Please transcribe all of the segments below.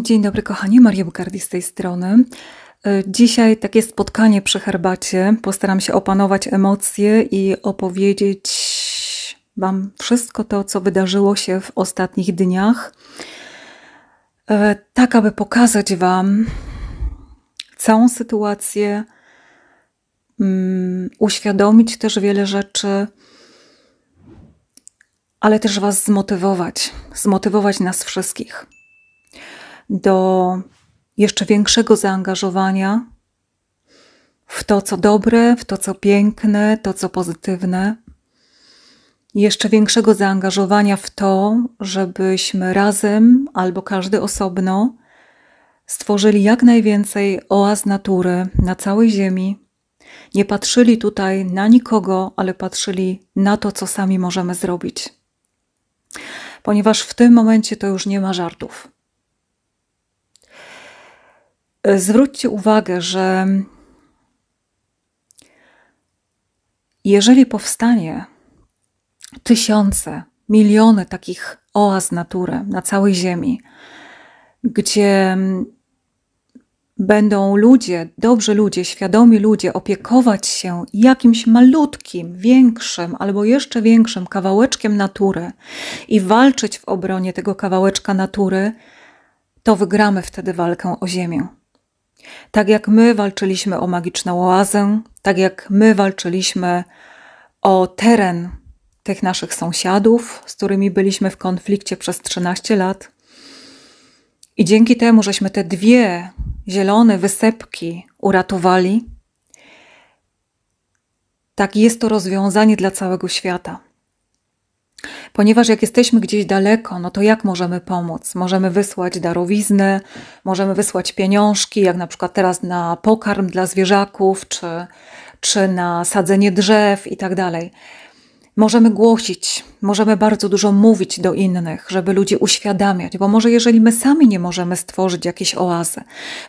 Dzień dobry kochani, Maria Bukardi z tej strony. Y, dzisiaj takie spotkanie przy herbacie. Postaram się opanować emocje i opowiedzieć Wam wszystko to, co wydarzyło się w ostatnich dniach. Y, tak, aby pokazać Wam całą sytuację, mm, uświadomić też wiele rzeczy, ale też Was zmotywować, zmotywować nas wszystkich do jeszcze większego zaangażowania w to, co dobre, w to, co piękne, to, co pozytywne. Jeszcze większego zaangażowania w to, żebyśmy razem albo każdy osobno stworzyli jak najwięcej oaz natury na całej Ziemi. Nie patrzyli tutaj na nikogo, ale patrzyli na to, co sami możemy zrobić. Ponieważ w tym momencie to już nie ma żartów. E, zwróćcie uwagę, że jeżeli powstanie tysiące, miliony takich oaz natury na całej Ziemi, gdzie mm, będą ludzie, dobrzy ludzie, świadomi ludzie opiekować się jakimś malutkim, większym albo jeszcze większym kawałeczkiem natury i walczyć w obronie tego kawałeczka natury, to wygramy wtedy walkę o Ziemię. Tak jak my walczyliśmy o magiczną oazę, tak jak my walczyliśmy o teren tych naszych sąsiadów, z którymi byliśmy w konflikcie przez 13 lat. I dzięki temu, żeśmy te dwie zielone wysepki uratowali, tak jest to rozwiązanie dla całego świata. Ponieważ jak jesteśmy gdzieś daleko, no to jak możemy pomóc? Możemy wysłać darowizny, możemy wysłać pieniążki, jak na przykład teraz na pokarm dla zwierzaków, czy, czy na sadzenie drzew i tak dalej. Możemy głosić, możemy bardzo dużo mówić do innych, żeby ludzi uświadamiać, bo może jeżeli my sami nie możemy stworzyć jakiejś oazy,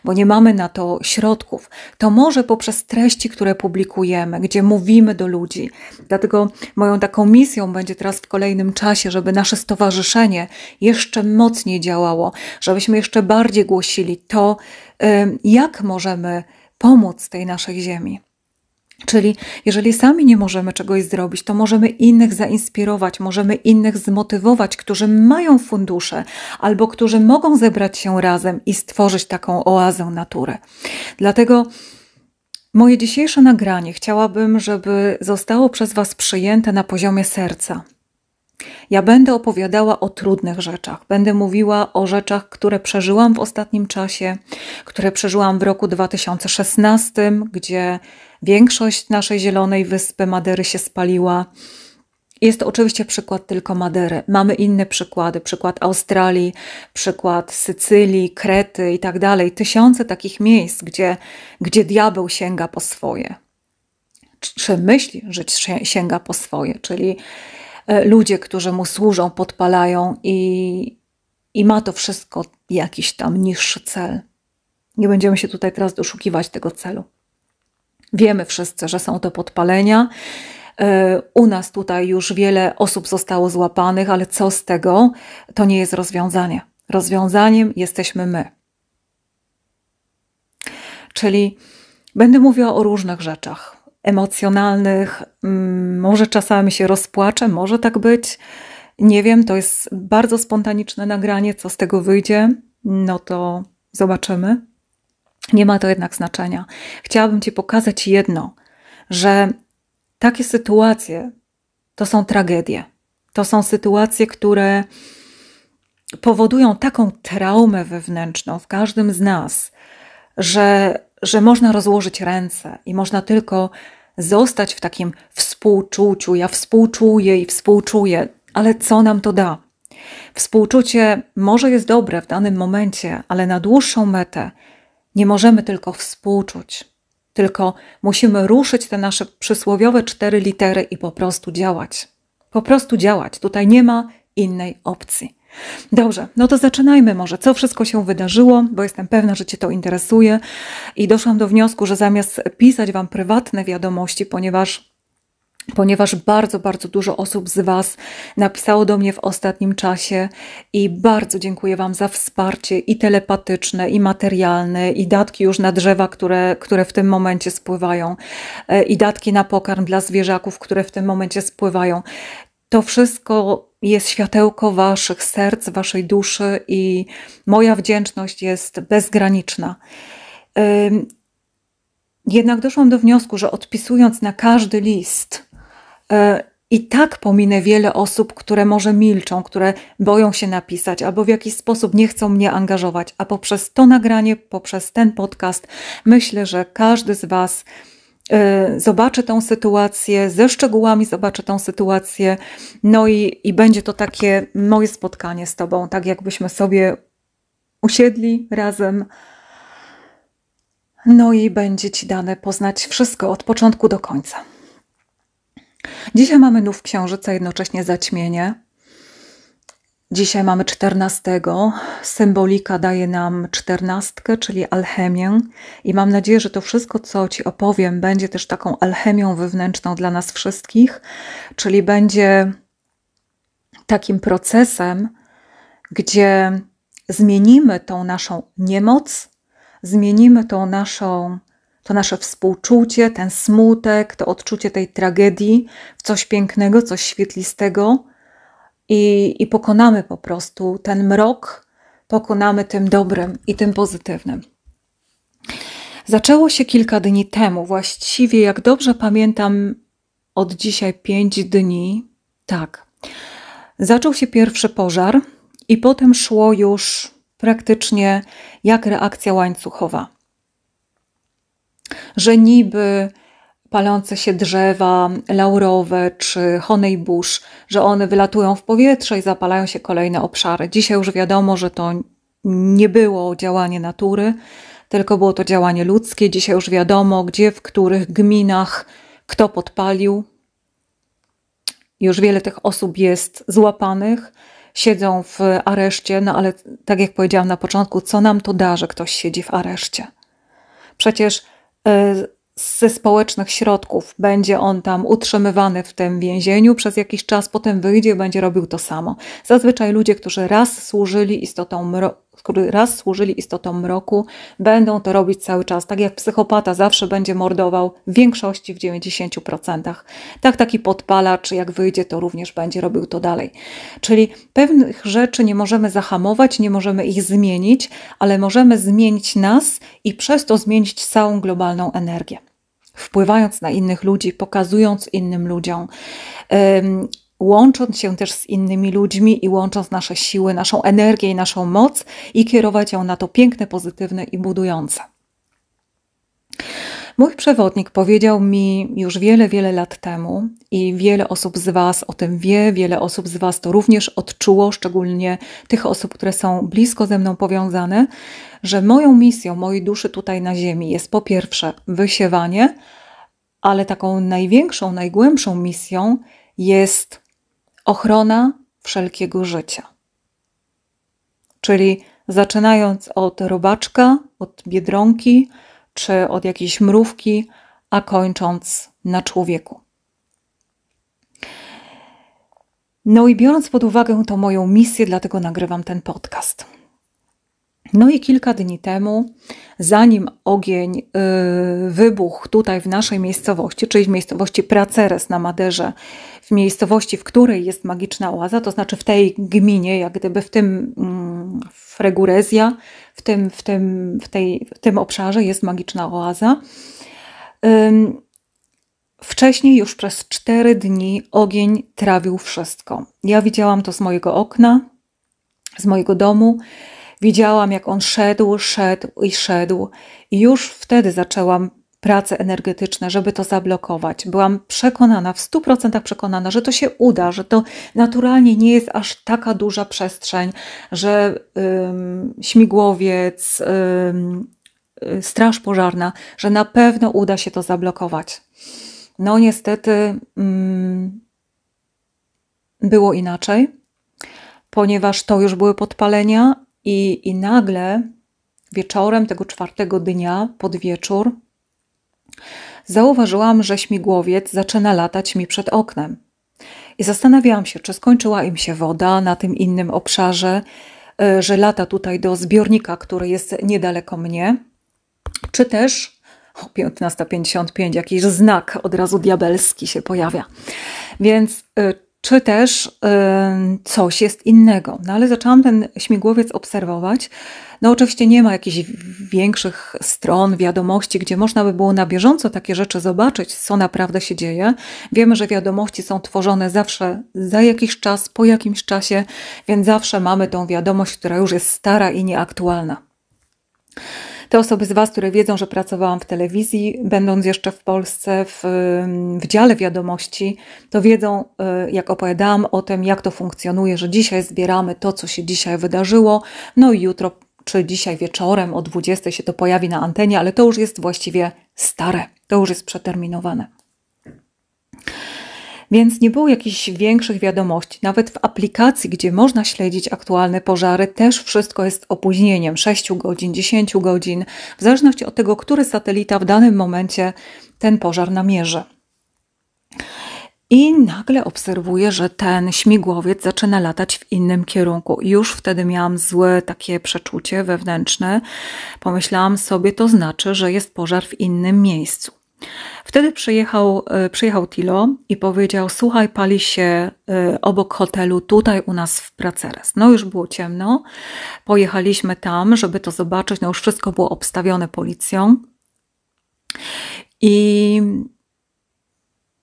bo nie mamy na to środków, to może poprzez treści, które publikujemy, gdzie mówimy do ludzi. Dlatego moją taką misją będzie teraz w kolejnym czasie, żeby nasze stowarzyszenie jeszcze mocniej działało, żebyśmy jeszcze bardziej głosili to, jak możemy pomóc tej naszej ziemi. Czyli jeżeli sami nie możemy czegoś zrobić, to możemy innych zainspirować, możemy innych zmotywować, którzy mają fundusze albo którzy mogą zebrać się razem i stworzyć taką oazę natury. Dlatego moje dzisiejsze nagranie chciałabym, żeby zostało przez Was przyjęte na poziomie serca. Ja będę opowiadała o trudnych rzeczach, będę mówiła o rzeczach, które przeżyłam w ostatnim czasie, które przeżyłam w roku 2016, gdzie Większość naszej zielonej wyspy Madery się spaliła. Jest to oczywiście przykład tylko Madery. Mamy inne przykłady, przykład Australii, przykład Sycylii, Krety i tak dalej. Tysiące takich miejsc, gdzie, gdzie diabeł sięga po swoje. Czy myśli, że sięga po swoje, czyli e, ludzie, którzy mu służą, podpalają i, i ma to wszystko jakiś tam niższy cel. Nie będziemy się tutaj teraz doszukiwać tego celu. Wiemy wszyscy, że są to podpalenia. E, u nas tutaj już wiele osób zostało złapanych, ale co z tego? To nie jest rozwiązanie. Rozwiązaniem jesteśmy my. Czyli będę mówiła o różnych rzeczach emocjonalnych, mm, może czasami się rozpłaczę, może tak być. Nie wiem, to jest bardzo spontaniczne nagranie, co z tego wyjdzie, no to zobaczymy. Nie ma to jednak znaczenia. Chciałabym Ci pokazać jedno, że takie sytuacje to są tragedie. To są sytuacje, które powodują taką traumę wewnętrzną w każdym z nas, że, że można rozłożyć ręce i można tylko zostać w takim współczuciu. Ja współczuję i współczuję, ale co nam to da? Współczucie może jest dobre w danym momencie, ale na dłuższą metę nie możemy tylko współczuć, tylko musimy ruszyć te nasze przysłowiowe cztery litery i po prostu działać. Po prostu działać. Tutaj nie ma innej opcji. Dobrze, no to zaczynajmy może, co wszystko się wydarzyło, bo jestem pewna, że Cię to interesuje i doszłam do wniosku, że zamiast pisać Wam prywatne wiadomości, ponieważ ponieważ bardzo, bardzo dużo osób z Was napisało do mnie w ostatnim czasie i bardzo dziękuję Wam za wsparcie i telepatyczne, i materialne, i datki już na drzewa, które, które w tym momencie spływają, e, i datki na pokarm dla zwierzaków, które w tym momencie spływają. To wszystko jest światełko Waszych serc, Waszej duszy i moja wdzięczność jest bezgraniczna. Jednak doszłam do wniosku, że odpisując na każdy list, E, I tak pominę wiele osób, które może milczą, które boją się napisać albo w jakiś sposób nie chcą mnie angażować, a poprzez to nagranie, poprzez ten podcast, myślę, że każdy z Was e, zobaczy tą sytuację, ze szczegółami zobaczy tą sytuację, no i, i będzie to takie moje spotkanie z Tobą, tak jakbyśmy sobie usiedli razem. No i będzie Ci dane poznać wszystko od początku do końca. Dzisiaj mamy nów księżyca, jednocześnie zaćmienie. Dzisiaj mamy 14. Symbolika daje nam czternastkę, czyli alchemię. I mam nadzieję, że to wszystko, co Ci opowiem, będzie też taką alchemią wewnętrzną dla nas wszystkich, czyli będzie takim procesem, gdzie zmienimy tą naszą niemoc, zmienimy tą naszą to nasze współczucie, ten smutek, to odczucie tej tragedii w coś pięknego, coś świetlistego i, i pokonamy po prostu ten mrok, pokonamy tym dobrem i tym pozytywnym. Zaczęło się kilka dni temu, właściwie jak dobrze pamiętam, od dzisiaj pięć dni. Tak. Zaczął się pierwszy pożar, i potem szło już praktycznie jak reakcja łańcuchowa że niby palące się drzewa laurowe czy honejbusz, że one wylatują w powietrze i zapalają się kolejne obszary. Dzisiaj już wiadomo, że to nie było działanie natury, tylko było to działanie ludzkie. Dzisiaj już wiadomo, gdzie, w których gminach, kto podpalił. Już wiele tych osób jest złapanych, siedzą w areszcie, no ale tak jak powiedziałam na początku, co nam to da, że ktoś siedzi w areszcie? Przecież E, ze społecznych środków. Będzie on tam utrzymywany w tym więzieniu przez jakiś czas, potem wyjdzie i będzie robił to samo. Zazwyczaj ludzie, którzy raz służyli istotom który raz służyli istotom mroku, będą to robić cały czas. Tak jak psychopata zawsze będzie mordował w większości w 90%. Tak taki podpalacz, jak wyjdzie, to również będzie robił to dalej. Czyli pewnych rzeczy nie możemy zahamować, nie możemy ich zmienić, ale możemy zmienić nas i przez to zmienić całą globalną energię wpływając na innych ludzi, pokazując innym ludziom, łącząc się też z innymi ludźmi i łącząc nasze siły, naszą energię i naszą moc i kierować ją na to piękne, pozytywne i budujące. Mój przewodnik powiedział mi już wiele, wiele lat temu, i wiele osób z Was o tym wie, wiele osób z Was to również odczuło, szczególnie tych osób, które są blisko ze mną powiązane, że moją misją, mojej duszy tutaj na Ziemi jest po pierwsze wysiewanie, ale taką największą, najgłębszą misją jest ochrona wszelkiego życia. Czyli zaczynając od robaczka, od biedronki czy od jakiejś mrówki, a kończąc na człowieku. No i biorąc pod uwagę tą moją misję, dlatego nagrywam ten podcast. No i kilka dni temu, zanim ogień y, wybuchł tutaj w naszej miejscowości, czyli w miejscowości Praceres na Maderze, w miejscowości, w której jest magiczna oaza, to znaczy w tej gminie, jak gdyby w tym mm, w w tym, w tym, w tej, w tym obszarze jest magiczna oaza. Wcześniej już przez cztery dni ogień trawił wszystko. Ja widziałam to z mojego okna, z mojego domu. Widziałam, jak on szedł, szedł i szedł, i już wtedy zaczęłam prace energetyczne, żeby to zablokować. Byłam przekonana, w 100% przekonana, że to się uda, że to naturalnie nie jest aż taka duża przestrzeń, że ym, śmigłowiec, ym, y, straż pożarna, że na pewno uda się to zablokować. No niestety ym, mm, było inaczej, ponieważ to już były podpalenia i, I nagle wieczorem tego czwartego dnia, pod wieczór, zauważyłam, że śmigłowiec zaczyna latać mi przed oknem. I zastanawiałam się, czy skończyła im się woda na tym innym obszarze, y, że lata tutaj do zbiornika, który jest niedaleko mnie, czy też o 15.55 jakiś znak od razu diabelski się pojawia. Więc y, czy też coś jest innego. No ale zaczęłam ten śmigłowiec obserwować. No oczywiście nie ma jakichś większych stron, wiadomości, gdzie można by było na bieżąco takie rzeczy zobaczyć, co naprawdę się dzieje. Wiemy, że wiadomości są tworzone zawsze za jakiś czas, po jakimś czasie, więc zawsze mamy tą wiadomość, która już jest stara i nieaktualna. Te osoby z Was, które wiedzą, że pracowałam w telewizji, będąc jeszcze w Polsce w, w dziale wiadomości, to wiedzą, e, jak opowiadałam o tym, jak to funkcjonuje, że dzisiaj zbieramy to, co się dzisiaj wydarzyło, no i jutro czy dzisiaj wieczorem o 20 się to pojawi na antenie, ale to już jest właściwie stare, to już jest przeterminowane więc nie było jakichś większych wiadomości. Nawet w aplikacji, gdzie można śledzić aktualne pożary, też wszystko jest opóźnieniem 6 godzin, 10 godzin, w zależności od tego, który satelita w danym momencie ten pożar namierzy. I nagle obserwuję, że ten śmigłowiec zaczyna latać w innym kierunku. Już wtedy miałam złe takie przeczucie wewnętrzne. Pomyślałam sobie, to znaczy, że jest pożar w innym miejscu. Wtedy przyjechał, e, przyjechał Tilo i powiedział: Słuchaj, pali się e, obok hotelu, tutaj u nas w Praceres. No, już było ciemno. Pojechaliśmy tam, żeby to zobaczyć. No, już wszystko było obstawione policją. I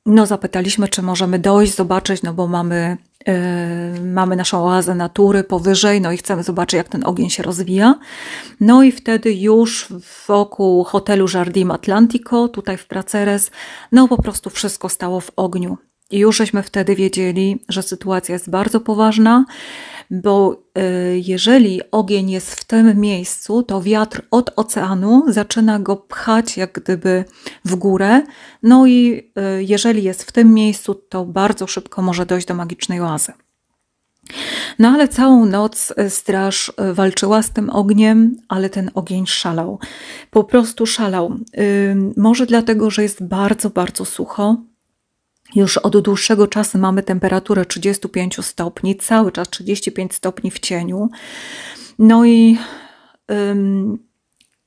no, zapytaliśmy, czy możemy dojść, zobaczyć, no bo mamy Yy, mamy naszą oazę natury powyżej, no i chcemy zobaczyć, jak ten ogień się rozwija. No i wtedy już wokół hotelu Jardim Atlantico, tutaj w Praceres, no po prostu wszystko stało w ogniu. I już żeśmy wtedy wiedzieli, że sytuacja jest bardzo poważna, bo e, jeżeli ogień jest w tym miejscu, to wiatr od oceanu zaczyna go pchać jak gdyby w górę. No i e, jeżeli jest w tym miejscu, to bardzo szybko może dojść do magicznej oazy. No ale całą noc e, straż walczyła z tym ogniem, ale ten ogień szalał. Po prostu szalał. Może dlatego, że jest bardzo, bardzo sucho, już od dłuższego czasu mamy temperaturę 35 stopni, cały czas 35 stopni w cieniu. No i, ym,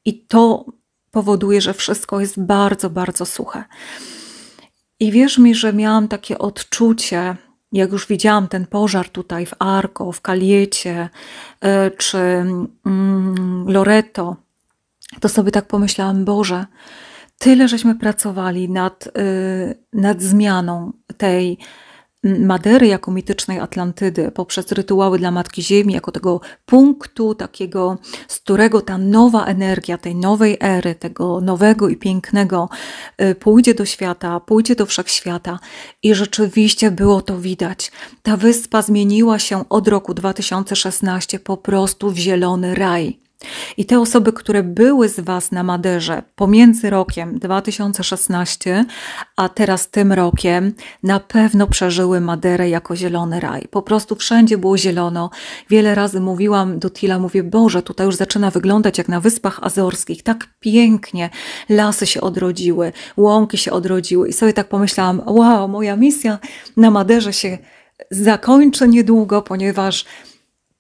i to powoduje, że wszystko jest bardzo, bardzo suche. I wierz mi, że miałam takie odczucie, jak już widziałam ten pożar tutaj w Arco, w Kaliecie y, czy y, Loreto, to sobie tak pomyślałam, Boże, tyle żeśmy pracowali nad, y, nad zmianą tej Madery jako mitycznej Atlantydy, poprzez rytuały dla Matki Ziemi, jako tego punktu takiego, z którego ta nowa energia tej nowej ery, tego nowego i pięknego y, pójdzie do świata, pójdzie do wszechświata. I rzeczywiście było to widać. Ta wyspa zmieniła się od roku 2016 po prostu w zielony raj. I te osoby, które były z Was na Maderze pomiędzy rokiem 2016 a teraz tym rokiem, na pewno przeżyły Maderę jako zielony raj. Po prostu wszędzie było zielono. Wiele razy mówiłam do Tila, mówię, Boże, tutaj już zaczyna wyglądać jak na Wyspach Azorskich. Tak pięknie lasy się odrodziły, łąki się odrodziły. I sobie tak pomyślałam, wow, moja misja na Maderze się zakończy niedługo, ponieważ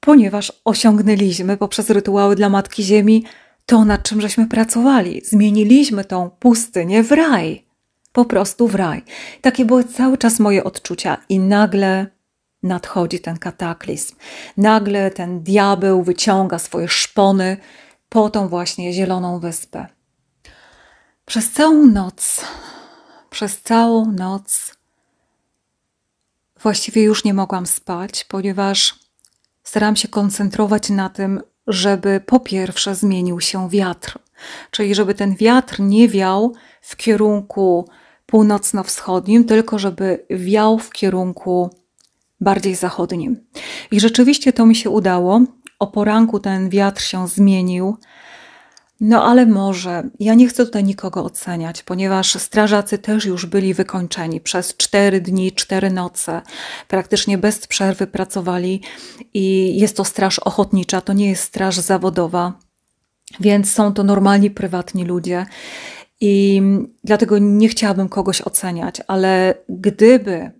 ponieważ osiągnęliśmy poprzez rytuały dla Matki Ziemi to, nad czym żeśmy pracowali. Zmieniliśmy tą pustynię w raj. Po prostu w raj. Takie były cały czas moje odczucia i nagle nadchodzi ten kataklizm. Nagle ten diabeł wyciąga swoje szpony po tą właśnie zieloną wyspę. Przez całą noc, przez całą noc właściwie już nie mogłam spać, ponieważ staram się koncentrować na tym, żeby po pierwsze zmienił się wiatr, czyli żeby ten wiatr nie wiał w kierunku północno-wschodnim, tylko żeby wiał w kierunku bardziej zachodnim. I rzeczywiście to mi się udało. O poranku ten wiatr się zmienił no ale może. Ja nie chcę tutaj nikogo oceniać, ponieważ strażacy też już byli wykończeni przez cztery dni, cztery noce. Praktycznie bez przerwy pracowali i jest to straż ochotnicza, to nie jest straż zawodowa, więc są to normalni, prywatni ludzie. I dlatego nie chciałabym kogoś oceniać, ale gdyby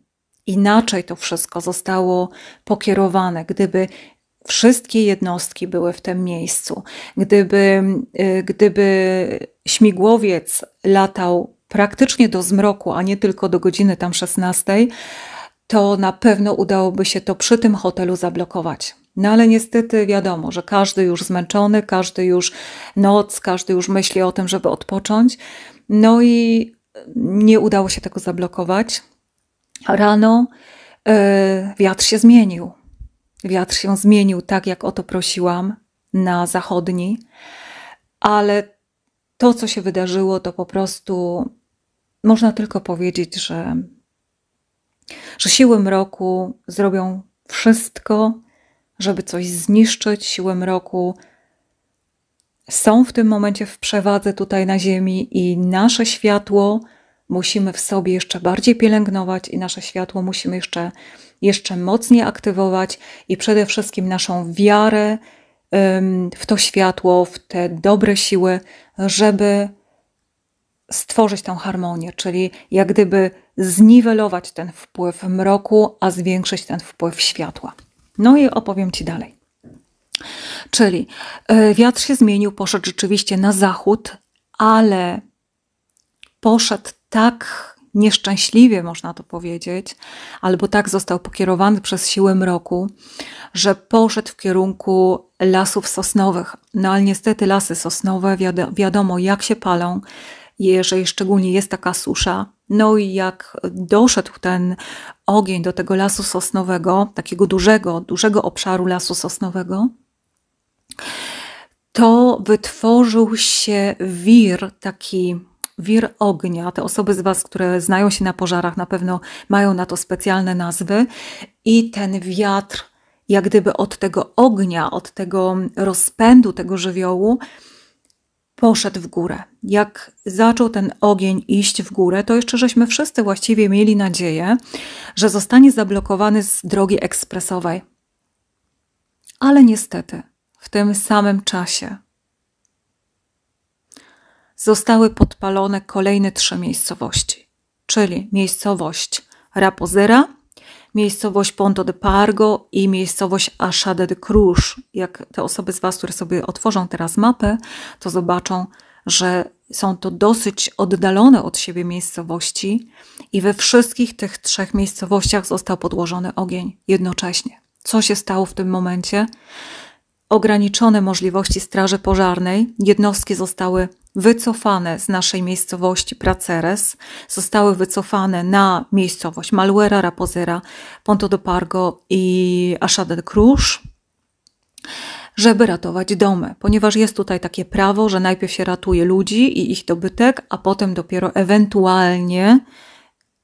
inaczej to wszystko zostało pokierowane, gdyby Wszystkie jednostki były w tym miejscu. Gdyby, y, gdyby śmigłowiec latał praktycznie do zmroku, a nie tylko do godziny tam 16, to na pewno udałoby się to przy tym hotelu zablokować. No ale niestety wiadomo, że każdy już zmęczony, każdy już noc, każdy już myśli o tym, żeby odpocząć. No i nie udało się tego zablokować. Rano yy, wiatr się zmienił. Wiatr się zmienił tak, jak o to prosiłam, na zachodni, ale to, co się wydarzyło, to po prostu można tylko powiedzieć, że, że siły mroku zrobią wszystko, żeby coś zniszczyć. Siły mroku są w tym momencie w przewadze tutaj na Ziemi i nasze światło musimy w sobie jeszcze bardziej pielęgnować i nasze światło musimy jeszcze jeszcze mocniej aktywować i przede wszystkim naszą wiarę w to światło, w te dobre siły, żeby stworzyć tą harmonię, czyli jak gdyby zniwelować ten wpływ mroku, a zwiększyć ten wpływ światła. No i opowiem Ci dalej. Czyli e, wiatr się zmienił, poszedł rzeczywiście na zachód, ale poszedł tak nieszczęśliwie można to powiedzieć, albo tak został pokierowany przez siłę mroku, że poszedł w kierunku lasów sosnowych. No ale niestety lasy sosnowe wiado wiadomo jak się palą, jeżeli szczególnie jest taka susza. No i jak doszedł ten ogień do tego lasu sosnowego, takiego dużego, dużego obszaru lasu sosnowego, to wytworzył się wir taki wir ognia. Te osoby z Was, które znają się na pożarach, na pewno mają na to specjalne nazwy. I ten wiatr, jak gdyby od tego ognia, od tego rozpędu tego żywiołu, poszedł w górę. Jak zaczął ten ogień iść w górę, to jeszcze żeśmy wszyscy właściwie mieli nadzieję, że zostanie zablokowany z drogi ekspresowej. Ale niestety, w tym samym czasie zostały podpalone kolejne trzy miejscowości, czyli miejscowość Rapozera, miejscowość Ponto de Pargo i miejscowość Achade de Cruz. Jak te osoby z Was, które sobie otworzą teraz mapę, to zobaczą, że są to dosyć oddalone od siebie miejscowości i we wszystkich tych trzech miejscowościach został podłożony ogień jednocześnie. Co się stało w tym momencie? Ograniczone możliwości straży pożarnej, jednostki zostały wycofane z naszej miejscowości Praceres, zostały wycofane na miejscowość Maluera, Rapozera, Ponto do Pargo i Aszadę Cruz, żeby ratować domy, ponieważ jest tutaj takie prawo, że najpierw się ratuje ludzi i ich dobytek, a potem dopiero ewentualnie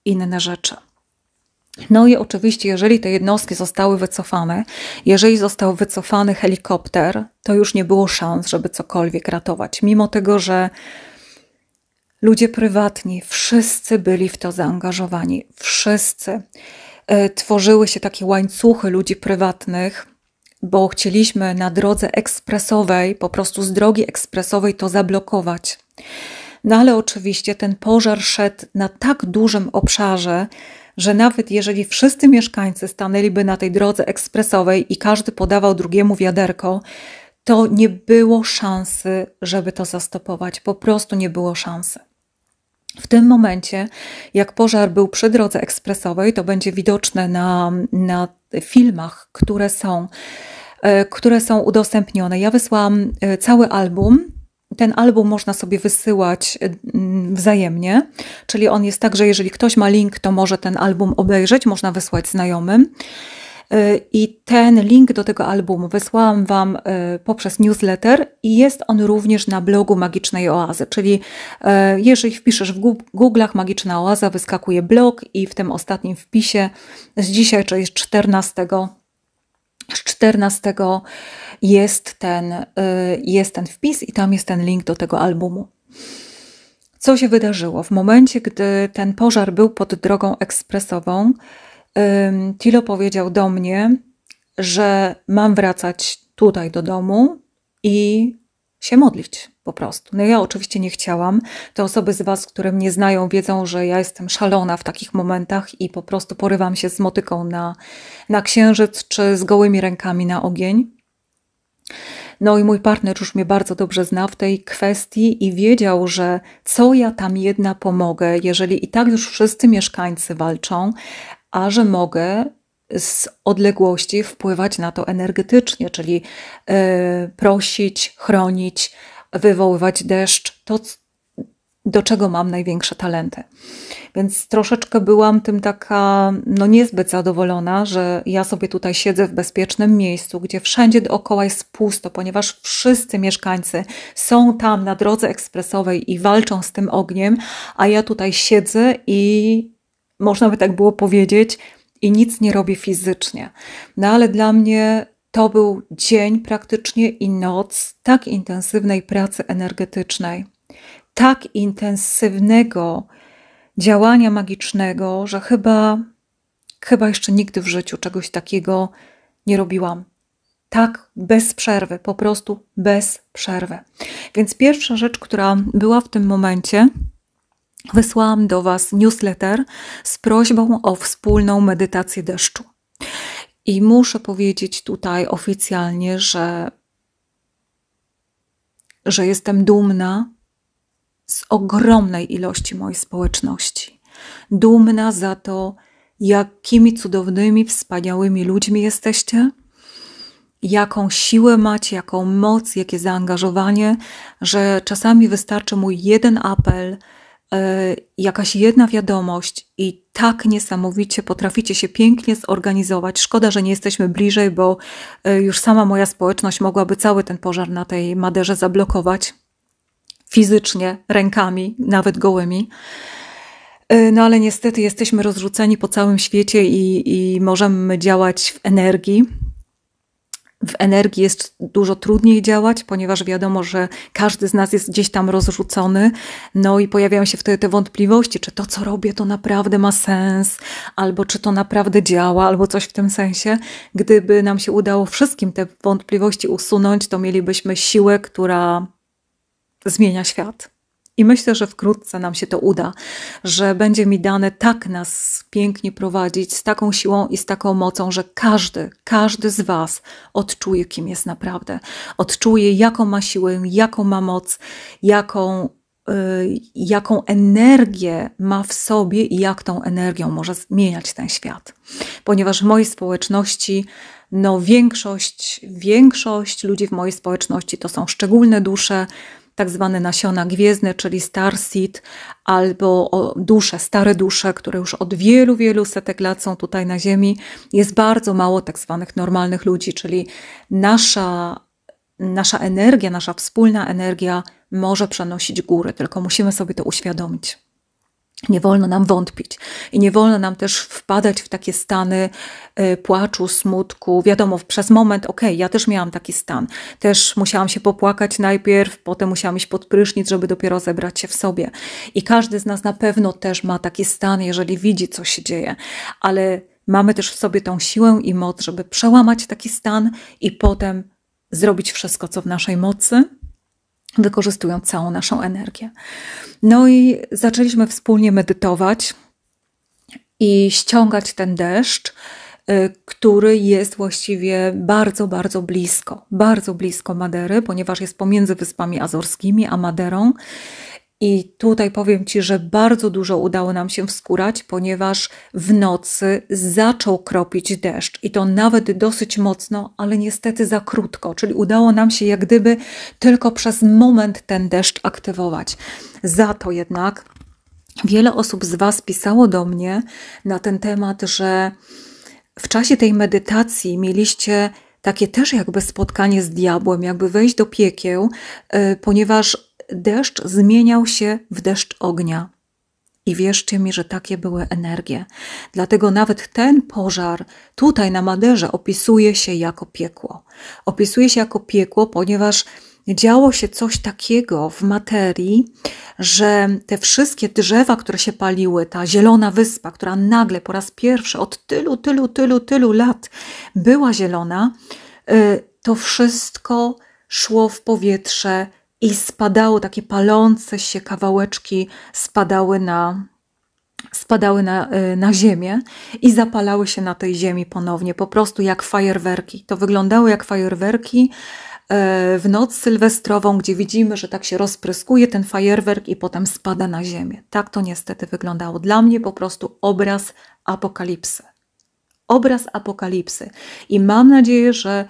inne rzeczy. No i oczywiście, jeżeli te jednostki zostały wycofane, jeżeli został wycofany helikopter, to już nie było szans, żeby cokolwiek ratować. Mimo tego, że ludzie prywatni, wszyscy byli w to zaangażowani, wszyscy. E, tworzyły się takie łańcuchy ludzi prywatnych, bo chcieliśmy na drodze ekspresowej, po prostu z drogi ekspresowej to zablokować. No ale oczywiście ten pożar szedł na tak dużym obszarze, że nawet jeżeli wszyscy mieszkańcy stanęliby na tej drodze ekspresowej i każdy podawał drugiemu wiaderko, to nie było szansy, żeby to zastopować. Po prostu nie było szansy. W tym momencie, jak pożar był przy drodze ekspresowej, to będzie widoczne na, na filmach, które są, e, które są udostępnione. Ja wysłałam e, cały album ten album można sobie wysyłać y, mm, wzajemnie, czyli on jest tak, że jeżeli ktoś ma link, to może ten album obejrzeć, można wysłać znajomym. Y, I ten link do tego albumu wysłałam Wam y, poprzez newsletter i jest on również na blogu Magicznej Oazy, czyli jeżeli wpiszesz w Google'ach Magiczna Oaza, wyskakuje blog i w tym ostatnim wpisie z dzisiaj, czyli z 14, z 14 jest ten, y, jest ten wpis i tam jest ten link do tego albumu. Co się wydarzyło? W momencie, gdy ten pożar był pod drogą ekspresową, Tilo powiedział do mnie, że mam wracać tutaj do domu i się modlić po prostu. No ja oczywiście nie chciałam. Te osoby z Was, które mnie znają, wiedzą, że ja jestem szalona w takich momentach i po prostu porywam się z motyką na, na księżyc czy z gołymi rękami na ogień. No i mój partner już mnie bardzo dobrze zna w tej kwestii i wiedział, że co ja tam jedna pomogę, jeżeli i tak już wszyscy mieszkańcy walczą, a że mogę z odległości wpływać na to energetycznie, czyli yy, prosić, chronić, wywoływać deszcz. To, do czego mam największe talenty. Więc troszeczkę byłam tym taka, no niezbyt zadowolona, że ja sobie tutaj siedzę w bezpiecznym miejscu, gdzie wszędzie dookoła jest pusto, ponieważ wszyscy mieszkańcy są tam na drodze ekspresowej i walczą z tym ogniem, a ja tutaj siedzę i można by tak było powiedzieć, i nic nie robię fizycznie. No ale dla mnie to był dzień praktycznie i noc tak intensywnej pracy energetycznej tak intensywnego działania magicznego, że chyba, chyba jeszcze nigdy w życiu czegoś takiego nie robiłam. Tak, bez przerwy, po prostu bez przerwy. Więc pierwsza rzecz, która była w tym momencie, wysłałam do Was newsletter z prośbą o wspólną medytację deszczu. I muszę powiedzieć tutaj oficjalnie, że, że jestem dumna z ogromnej ilości mojej społeczności. Dumna za to, jakimi cudownymi, wspaniałymi ludźmi jesteście, jaką siłę macie, jaką moc, jakie zaangażowanie, że czasami wystarczy mój jeden apel, e, jakaś jedna wiadomość i tak niesamowicie potraficie się pięknie zorganizować. Szkoda, że nie jesteśmy bliżej, bo e, już sama moja społeczność mogłaby cały ten pożar na tej maderze zablokować fizycznie, rękami, nawet gołymi. Y, no ale niestety jesteśmy rozrzuceni po całym świecie i, i możemy działać w energii. W energii jest dużo trudniej działać, ponieważ wiadomo, że każdy z nas jest gdzieś tam rozrzucony, no i pojawiają się wtedy te wątpliwości, czy to, co robię, to naprawdę ma sens, albo czy to naprawdę działa, albo coś w tym sensie. Gdyby nam się udało wszystkim te wątpliwości usunąć, to mielibyśmy siłę, która zmienia świat. I myślę, że wkrótce nam się to uda, że będzie mi dane tak nas pięknie prowadzić, z taką siłą i z taką mocą, że każdy, każdy z Was odczuje, kim jest naprawdę. Odczuje, jaką ma siłę, jaką ma moc, jaką, yy, jaką energię ma w sobie i jak tą energią może zmieniać ten świat. Ponieważ w mojej społeczności no większość, większość ludzi w mojej społeczności to są szczególne dusze, tak zwane nasiona gwiezdne, czyli star seed, albo dusze, stare dusze, które już od wielu, wielu setek lat są tutaj na Ziemi. Jest bardzo mało tak zwanych normalnych ludzi, czyli nasza, nasza energia, nasza wspólna energia może przenosić góry, tylko musimy sobie to uświadomić. Nie wolno nam wątpić i nie wolno nam też wpadać w takie stany y, płaczu, smutku. Wiadomo, przez moment, okej, okay, ja też miałam taki stan. Też musiałam się popłakać najpierw, potem musiałam iść pod prysznic, żeby dopiero zebrać się w sobie. I każdy z nas na pewno też ma taki stan, jeżeli widzi, co się dzieje. Ale mamy też w sobie tą siłę i moc, żeby przełamać taki stan i potem zrobić wszystko, co w naszej mocy, wykorzystując całą naszą energię. No i zaczęliśmy wspólnie medytować i ściągać ten deszcz, y, który jest właściwie bardzo, bardzo blisko, bardzo blisko Madery, ponieważ jest pomiędzy Wyspami Azorskimi a Maderą i tutaj powiem Ci, że bardzo dużo udało nam się wskórać, ponieważ w nocy zaczął kropić deszcz i to nawet dosyć mocno, ale niestety za krótko, czyli udało nam się jak gdyby tylko przez moment ten deszcz aktywować. Za to jednak wiele osób z Was pisało do mnie na ten temat, że w czasie tej medytacji mieliście takie też jakby spotkanie z diabłem, jakby wejść do piekieł, y, ponieważ deszcz zmieniał się w deszcz ognia. I wierzcie mi, że takie były energie. Dlatego nawet ten pożar tutaj na Maderze opisuje się jako piekło. Opisuje się jako piekło, ponieważ działo się coś takiego w materii, że te wszystkie drzewa, które się paliły, ta zielona wyspa, która nagle po raz pierwszy od tylu, tylu, tylu, tylu lat była zielona, y, to wszystko szło w powietrze i spadało takie palące się kawałeczki, spadały na, spadały na, y, na ziemię i zapalały się na tej ziemi ponownie, po prostu jak fajerwerki. To wyglądało jak fajerwerki y, w noc sylwestrową, gdzie widzimy, że tak się rozpryskuje ten fajerwerk i potem spada na ziemię. Tak to niestety wyglądało. Dla mnie po prostu obraz apokalipsy. Obraz apokalipsy. I mam nadzieję, że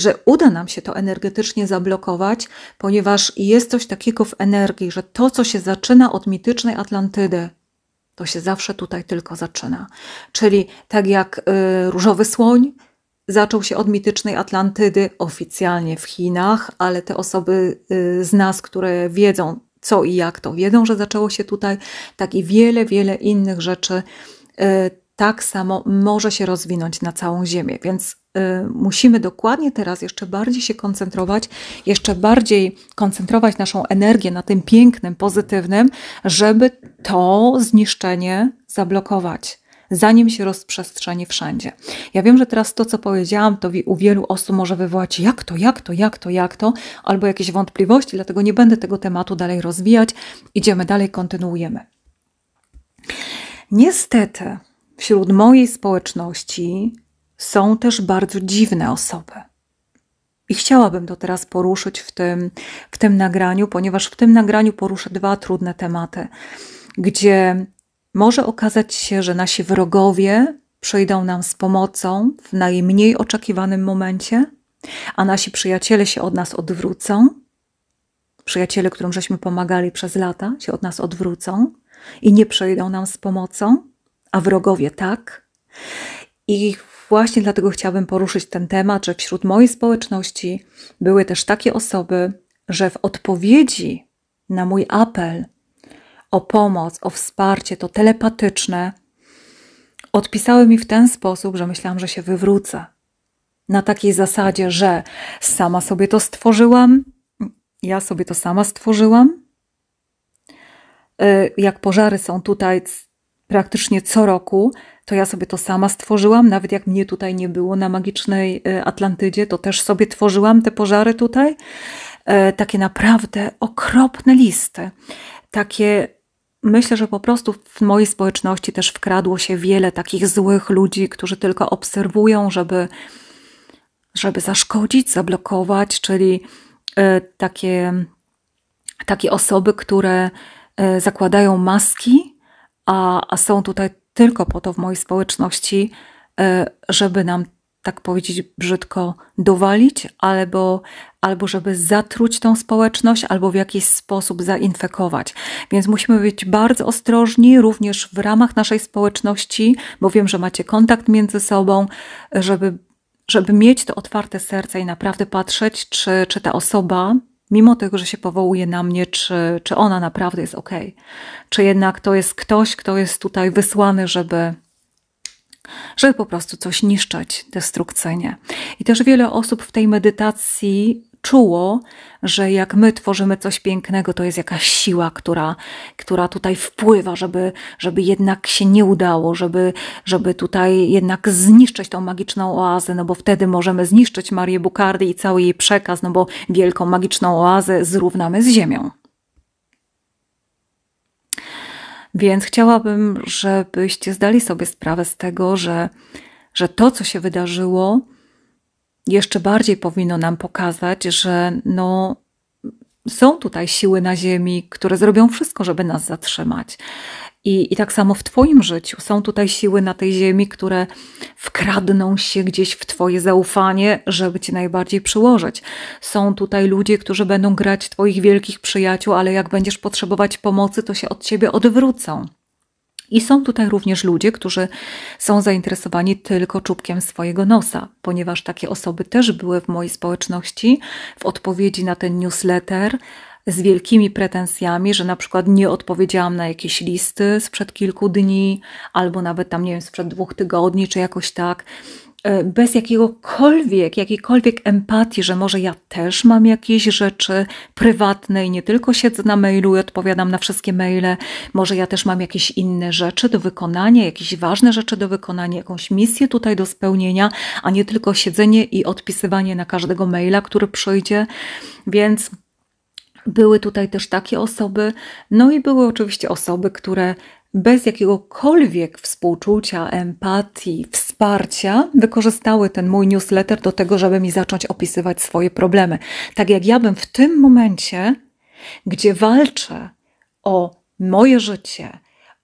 że uda nam się to energetycznie zablokować, ponieważ jest coś takiego w energii, że to, co się zaczyna od mitycznej Atlantydy, to się zawsze tutaj tylko zaczyna. Czyli tak jak y, różowy słoń, zaczął się od mitycznej Atlantydy, oficjalnie w Chinach, ale te osoby y, z nas, które wiedzą co i jak, to wiedzą, że zaczęło się tutaj, tak i wiele, wiele innych rzeczy. Y, tak samo może się rozwinąć na całą Ziemię, więc Y, musimy dokładnie teraz jeszcze bardziej się koncentrować, jeszcze bardziej koncentrować naszą energię na tym pięknym, pozytywnym, żeby to zniszczenie zablokować. Zanim się rozprzestrzeni wszędzie. Ja wiem, że teraz to, co powiedziałam, to u wielu osób może wywołać jak to, jak to, jak to, jak to, albo jakieś wątpliwości, dlatego nie będę tego tematu dalej rozwijać. Idziemy dalej, kontynuujemy. Niestety, wśród mojej społeczności są też bardzo dziwne osoby. I chciałabym to teraz poruszyć w tym, w tym nagraniu, ponieważ w tym nagraniu poruszę dwa trudne tematy, gdzie może okazać się, że nasi wrogowie przyjdą nam z pomocą w najmniej oczekiwanym momencie, a nasi przyjaciele się od nas odwrócą. Przyjaciele, którym żeśmy pomagali przez lata, się od nas odwrócą i nie przyjdą nam z pomocą, a wrogowie tak. I Właśnie dlatego chciałabym poruszyć ten temat, że wśród mojej społeczności były też takie osoby, że w odpowiedzi na mój apel o pomoc, o wsparcie, to telepatyczne, odpisały mi w ten sposób, że myślałam, że się wywrócę. Na takiej zasadzie, że sama sobie to stworzyłam, ja sobie to sama stworzyłam. Y, jak pożary są tutaj praktycznie co roku. To ja sobie to sama stworzyłam, nawet jak mnie tutaj nie było na magicznej e, Atlantydzie, to też sobie tworzyłam te pożary tutaj. E, takie naprawdę okropne listy. Takie myślę, że po prostu w mojej społeczności też wkradło się wiele takich złych ludzi, którzy tylko obserwują, żeby, żeby zaszkodzić, zablokować, czyli e, takie, takie osoby, które zakładają maski a, a są tutaj tylko po to w mojej społeczności, y, żeby nam, tak powiedzieć brzydko, dowalić, albo, albo żeby zatruć tą społeczność, albo w jakiś sposób zainfekować. Więc musimy być bardzo ostrożni również w ramach naszej społeczności, bo wiem, że macie kontakt między sobą, żeby żeby mieć to otwarte serce i naprawdę patrzeć, czy, czy ta osoba, mimo tego, że się powołuje na mnie, czy, czy ona naprawdę jest ok. Czy jednak to jest ktoś, kto jest tutaj wysłany, żeby żeby po prostu coś niszczyć, destrukcyjnie. I też wiele osób w tej medytacji czuło, że jak my tworzymy coś pięknego, to jest jakaś siła, która, która tutaj wpływa, żeby, żeby jednak się nie udało, żeby, żeby tutaj jednak zniszczyć tą magiczną oazę, no bo wtedy możemy zniszczyć Marię Bukardy i cały jej przekaz, no bo wielką magiczną oazę zrównamy z ziemią. Więc chciałabym, żebyście zdali sobie sprawę z tego, że, że to, co się wydarzyło, jeszcze bardziej powinno nam pokazać, że no, są tutaj siły na Ziemi, które zrobią wszystko, żeby nas zatrzymać. I, I tak samo w Twoim życiu są tutaj siły na tej ziemi, które wkradną się gdzieś w Twoje zaufanie, żeby Cię najbardziej przyłożyć. Są tutaj ludzie, którzy będą grać Twoich wielkich przyjaciół, ale jak będziesz potrzebować pomocy, to się od Ciebie odwrócą. I są tutaj również ludzie, którzy są zainteresowani tylko czubkiem swojego nosa, ponieważ takie osoby też były w mojej społeczności w odpowiedzi na ten newsletter z wielkimi pretensjami, że na przykład nie odpowiedziałam na jakieś listy sprzed kilku dni, albo nawet tam, nie wiem, sprzed dwóch tygodni, czy jakoś tak. E, bez jakiegokolwiek, jakiejkolwiek empatii, że może ja też mam jakieś rzeczy prywatne i nie tylko siedzę na mailu i odpowiadam na wszystkie maile, może ja też mam jakieś inne rzeczy do wykonania, jakieś ważne rzeczy do wykonania, jakąś misję tutaj do spełnienia, a nie tylko siedzenie i odpisywanie na każdego maila, który przyjdzie. Więc były tutaj też takie osoby, no i były oczywiście osoby, które bez jakiegokolwiek współczucia, empatii, wsparcia wykorzystały ten mój newsletter do tego, żeby mi zacząć opisywać swoje problemy. Tak jak ja bym w tym momencie, gdzie walczę o moje życie,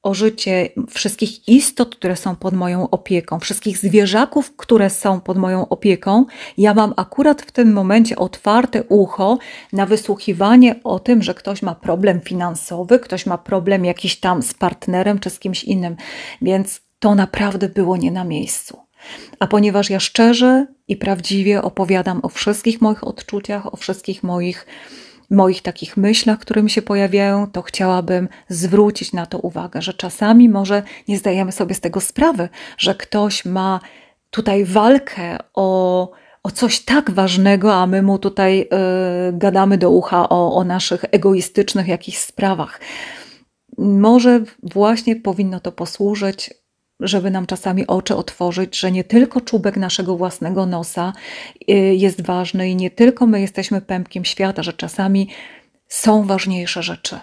o życie wszystkich istot, które są pod moją opieką, wszystkich zwierzaków, które są pod moją opieką. Ja mam akurat w tym momencie otwarte ucho na wysłuchiwanie o tym, że ktoś ma problem finansowy, ktoś ma problem jakiś tam z partnerem czy z kimś innym, więc to naprawdę było nie na miejscu. A ponieważ ja szczerze i prawdziwie opowiadam o wszystkich moich odczuciach, o wszystkich moich moich takich myślach, które mi się pojawiają, to chciałabym zwrócić na to uwagę, że czasami może nie zdajemy sobie z tego sprawy, że ktoś ma tutaj walkę o o coś tak ważnego, a my mu tutaj yy, gadamy do ucha o, o naszych egoistycznych jakichś sprawach. Może właśnie powinno to posłużyć żeby nam czasami oczy otworzyć, że nie tylko czubek naszego własnego nosa y, jest ważny i nie tylko my jesteśmy pępkiem świata, że czasami są ważniejsze rzeczy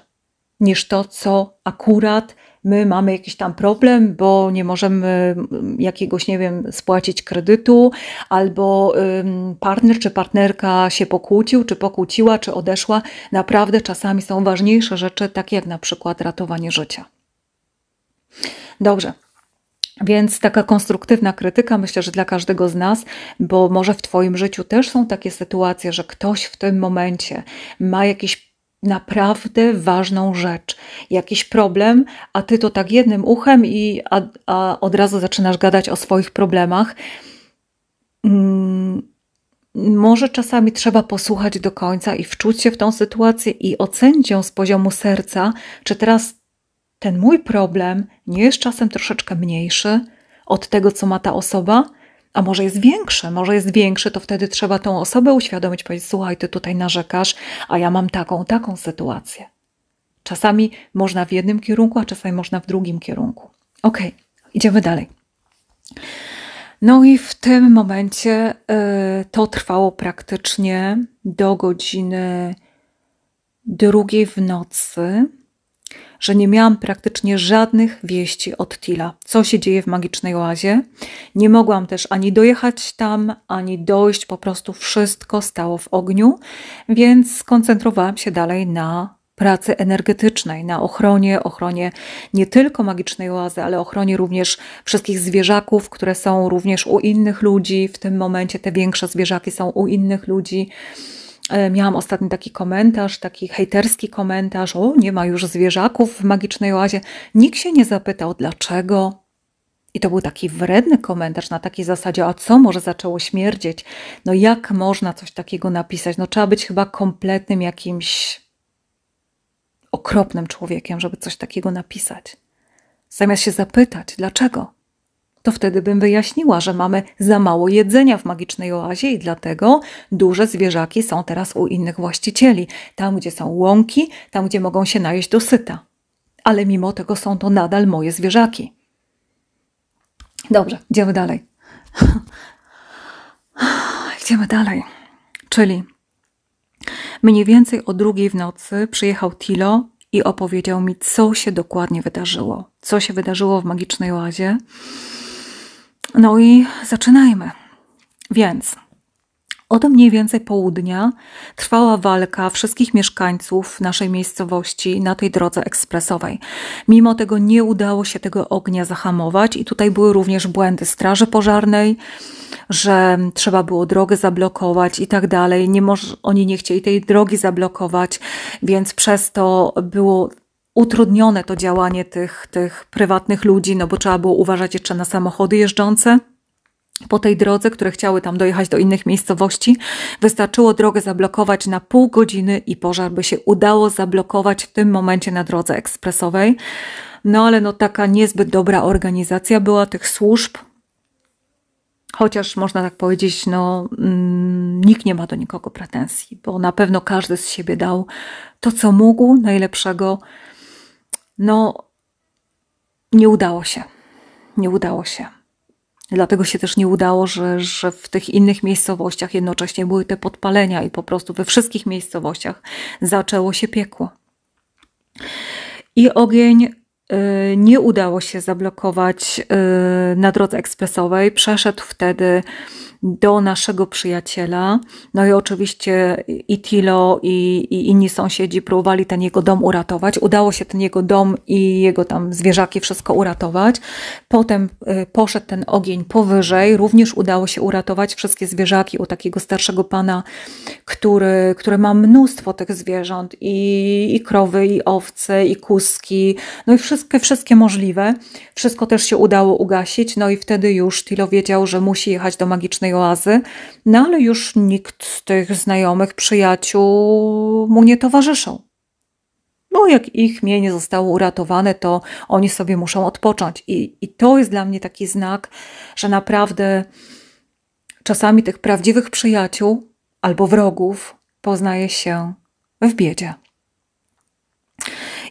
niż to, co akurat my mamy jakiś tam problem, bo nie możemy mm, jakiegoś, nie wiem, spłacić kredytu, albo partner czy partnerka się pokłócił, czy pokłóciła, czy odeszła. Naprawdę czasami są ważniejsze rzeczy, takie jak na przykład ratowanie życia. Dobrze, więc taka konstruktywna krytyka myślę, że dla każdego z nas, bo może w Twoim życiu też są takie sytuacje, że ktoś w tym momencie ma jakiś naprawdę ważną rzecz, jakiś problem, a ty to tak jednym uchem i a, a od razu zaczynasz gadać o swoich problemach. Hmm może czasami trzeba posłuchać do końca i wczuć się w tą sytuację i ocenić ją z poziomu serca, czy teraz ten mój problem nie jest czasem troszeczkę mniejszy od tego, co ma ta osoba, a może jest większy, może jest większy, to wtedy trzeba tą osobę uświadomić, powiedzieć: Słuchaj, ty tutaj narzekasz, a ja mam taką, taką sytuację. Czasami można w jednym kierunku, a czasami można w drugim kierunku. Ok, idziemy dalej. No i w tym momencie y, to trwało praktycznie do godziny drugiej w nocy że nie miałam praktycznie żadnych wieści od Tila, co się dzieje w magicznej oazie. Nie mogłam też ani dojechać tam, ani dojść, po prostu wszystko stało w ogniu, więc skoncentrowałam się dalej na pracy energetycznej, na ochronie, ochronie nie tylko magicznej oazy, ale ochronie również wszystkich zwierzaków, które są również u innych ludzi. W tym momencie te większe zwierzaki są u innych ludzi. E, miałam ostatni taki komentarz, taki hejterski komentarz: O, nie ma już zwierzaków w magicznej oazie. Nikt się nie zapytał, dlaczego. I to był taki wredny komentarz na takiej zasadzie: A co może zaczęło śmierdzieć? No, jak można coś takiego napisać? No, trzeba być chyba kompletnym jakimś okropnym człowiekiem, żeby coś takiego napisać. Zamiast się zapytać, dlaczego? to wtedy bym wyjaśniła, że mamy za mało jedzenia w magicznej oazie i dlatego duże zwierzaki są teraz u innych właścicieli, tam gdzie są łąki, tam gdzie mogą się najeść do syta. Ale mimo tego są to nadal moje zwierzaki. Dobrze, idziemy dalej. idziemy dalej. Czyli mniej więcej o drugiej w nocy przyjechał Tilo i opowiedział mi, co się dokładnie wydarzyło. Co się wydarzyło w magicznej oazie no i zaczynajmy. Więc od mniej więcej południa trwała walka wszystkich mieszkańców naszej miejscowości na tej drodze ekspresowej. Mimo tego nie udało się tego ognia zahamować, i tutaj były również błędy Straży Pożarnej, że trzeba było drogę zablokować i tak dalej. Nie oni nie chcieli tej drogi zablokować, więc przez to było utrudnione to działanie tych, tych prywatnych ludzi, no bo trzeba było uważać jeszcze na samochody jeżdżące po tej drodze, które chciały tam dojechać do innych miejscowości. Wystarczyło drogę zablokować na pół godziny i pożar by się udało zablokować w tym momencie na drodze ekspresowej. No ale no taka niezbyt dobra organizacja była tych służb. Chociaż można tak powiedzieć, no mm, nikt nie ma do nikogo pretensji, bo na pewno każdy z siebie dał to, co mógł, najlepszego no, nie udało się. Nie udało się. Dlatego się też nie udało, że, że w tych innych miejscowościach jednocześnie były te podpalenia i po prostu we wszystkich miejscowościach zaczęło się piekło. I ogień y, nie udało się zablokować y, na drodze ekspresowej. Przeszedł wtedy do naszego przyjaciela. No i oczywiście i Tilo, i, i inni sąsiedzi próbowali ten jego dom uratować. Udało się ten jego dom i jego tam zwierzaki wszystko uratować. Potem y, poszedł ten ogień powyżej. Również udało się uratować wszystkie zwierzaki u takiego starszego pana, który, który ma mnóstwo tych zwierząt i, i krowy, i owce, i kuski, no i wszystkie, wszystkie możliwe. Wszystko też się udało ugasić, no i wtedy już Tilo wiedział, że musi jechać do magicznej oazy, no ale już nikt z tych znajomych przyjaciół mu nie towarzyszał. Bo jak ich mienie zostało uratowane, to oni sobie muszą odpocząć. I, I to jest dla mnie taki znak, że naprawdę czasami tych prawdziwych przyjaciół albo wrogów poznaje się w biedzie.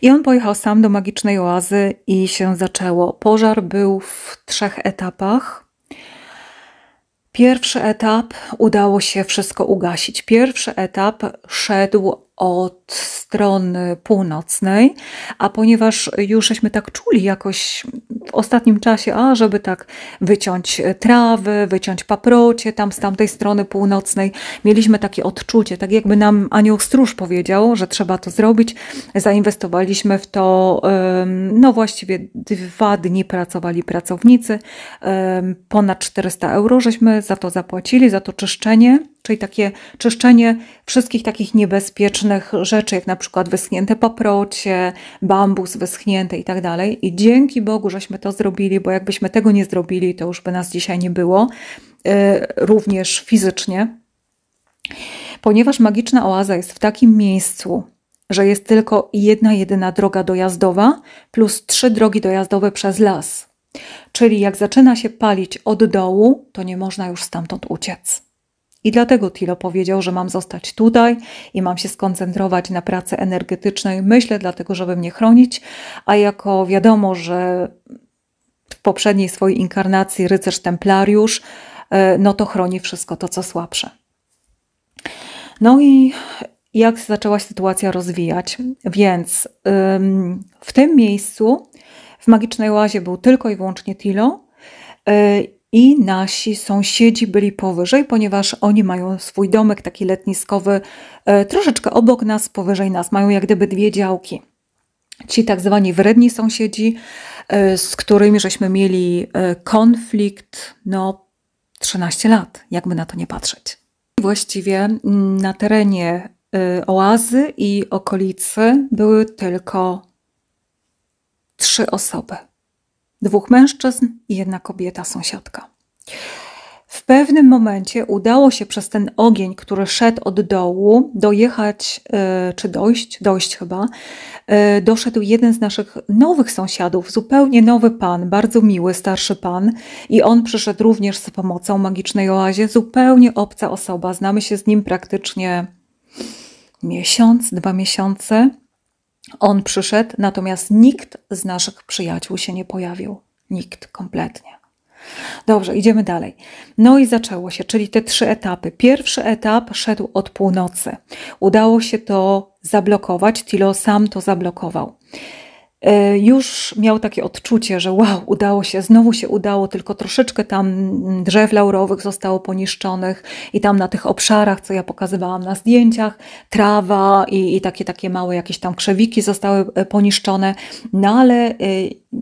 I on pojechał sam do magicznej oazy i się zaczęło. Pożar był w trzech etapach. Pierwszy etap udało się wszystko ugasić. Pierwszy etap szedł od strony północnej, a ponieważ już żeśmy tak czuli jakoś w ostatnim czasie, a żeby tak wyciąć trawy, wyciąć paprocie tam z tamtej strony północnej, mieliśmy takie odczucie, tak jakby nam anioł stróż powiedział, że trzeba to zrobić. Zainwestowaliśmy w to, no właściwie dwa dni pracowali pracownicy, ponad 400 euro żeśmy za to zapłacili, za to czyszczenie czyli takie czyszczenie wszystkich takich niebezpiecznych rzeczy, jak na przykład wyschnięte paprocie, bambus wyschnięty i tak dalej. I dzięki Bogu, żeśmy to zrobili, bo jakbyśmy tego nie zrobili, to już by nas dzisiaj nie było, y, również fizycznie. Ponieważ magiczna oaza jest w takim miejscu, że jest tylko jedna jedyna droga dojazdowa plus trzy drogi dojazdowe przez las. Czyli jak zaczyna się palić od dołu, to nie można już stamtąd uciec. I dlatego Tilo powiedział, że mam zostać tutaj i mam się skoncentrować na pracy energetycznej, myślę, dlatego, żeby mnie chronić. A jako wiadomo, że w poprzedniej swojej inkarnacji rycerz templariusz, e, no to chroni wszystko to, co słabsze. No i jak zaczęła się sytuacja rozwijać? Więc ym, w tym miejscu, w magicznej łazie, był tylko i wyłącznie Tilo. Yy, i nasi sąsiedzi byli powyżej, ponieważ oni mają swój domek taki letniskowy e, troszeczkę obok nas, powyżej nas, mają jak gdyby dwie działki. Ci tak zwani wredni sąsiedzi, e, z którymi żeśmy mieli e, konflikt, no 13 lat, jakby na to nie patrzeć. Właściwie mm, na terenie oazy i okolicy były tylko trzy osoby dwóch mężczyzn i jedna kobieta sąsiadka. W pewnym momencie udało się przez ten ogień, który szedł od dołu, dojechać, e, czy dojść, dojść chyba, e, doszedł jeden z naszych nowych sąsiadów, zupełnie nowy pan, bardzo miły, starszy pan, i on przyszedł również z pomocą magicznej oazie, zupełnie obca osoba. Znamy się z nim praktycznie miesiąc, dwa miesiące. On przyszedł, natomiast nikt z naszych przyjaciół się nie pojawił. Nikt kompletnie. Dobrze, idziemy dalej. No i zaczęło się, czyli te trzy etapy. Pierwszy etap szedł od północy. Udało się to zablokować, Tilo sam to zablokował. E, już miał takie odczucie, że wow, udało się, znowu się udało, tylko troszeczkę tam drzew laurowych zostało poniszczonych i tam na tych obszarach, co ja pokazywałam na zdjęciach, trawa i, i takie, takie małe jakieś tam krzewiki zostały e, poniszczone, no ale e,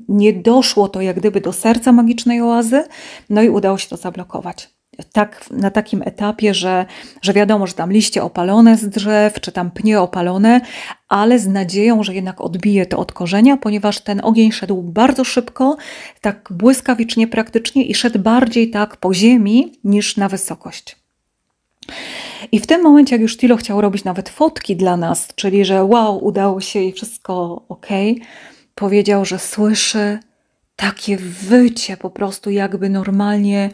nie doszło to jak gdyby do serca magicznej oazy, no i udało się to zablokować tak, na takim etapie, że, że wiadomo, że tam liście opalone z drzew, czy tam pnie opalone, ale z nadzieją, że jednak odbije to od korzenia, ponieważ ten ogień szedł bardzo szybko, tak błyskawicznie praktycznie i szedł bardziej tak po ziemi niż na wysokość. I w tym momencie, jak już Tilo chciał robić nawet fotki dla nas, czyli że wow, udało się i wszystko ok, powiedział, że słyszy takie wycie po prostu jakby normalnie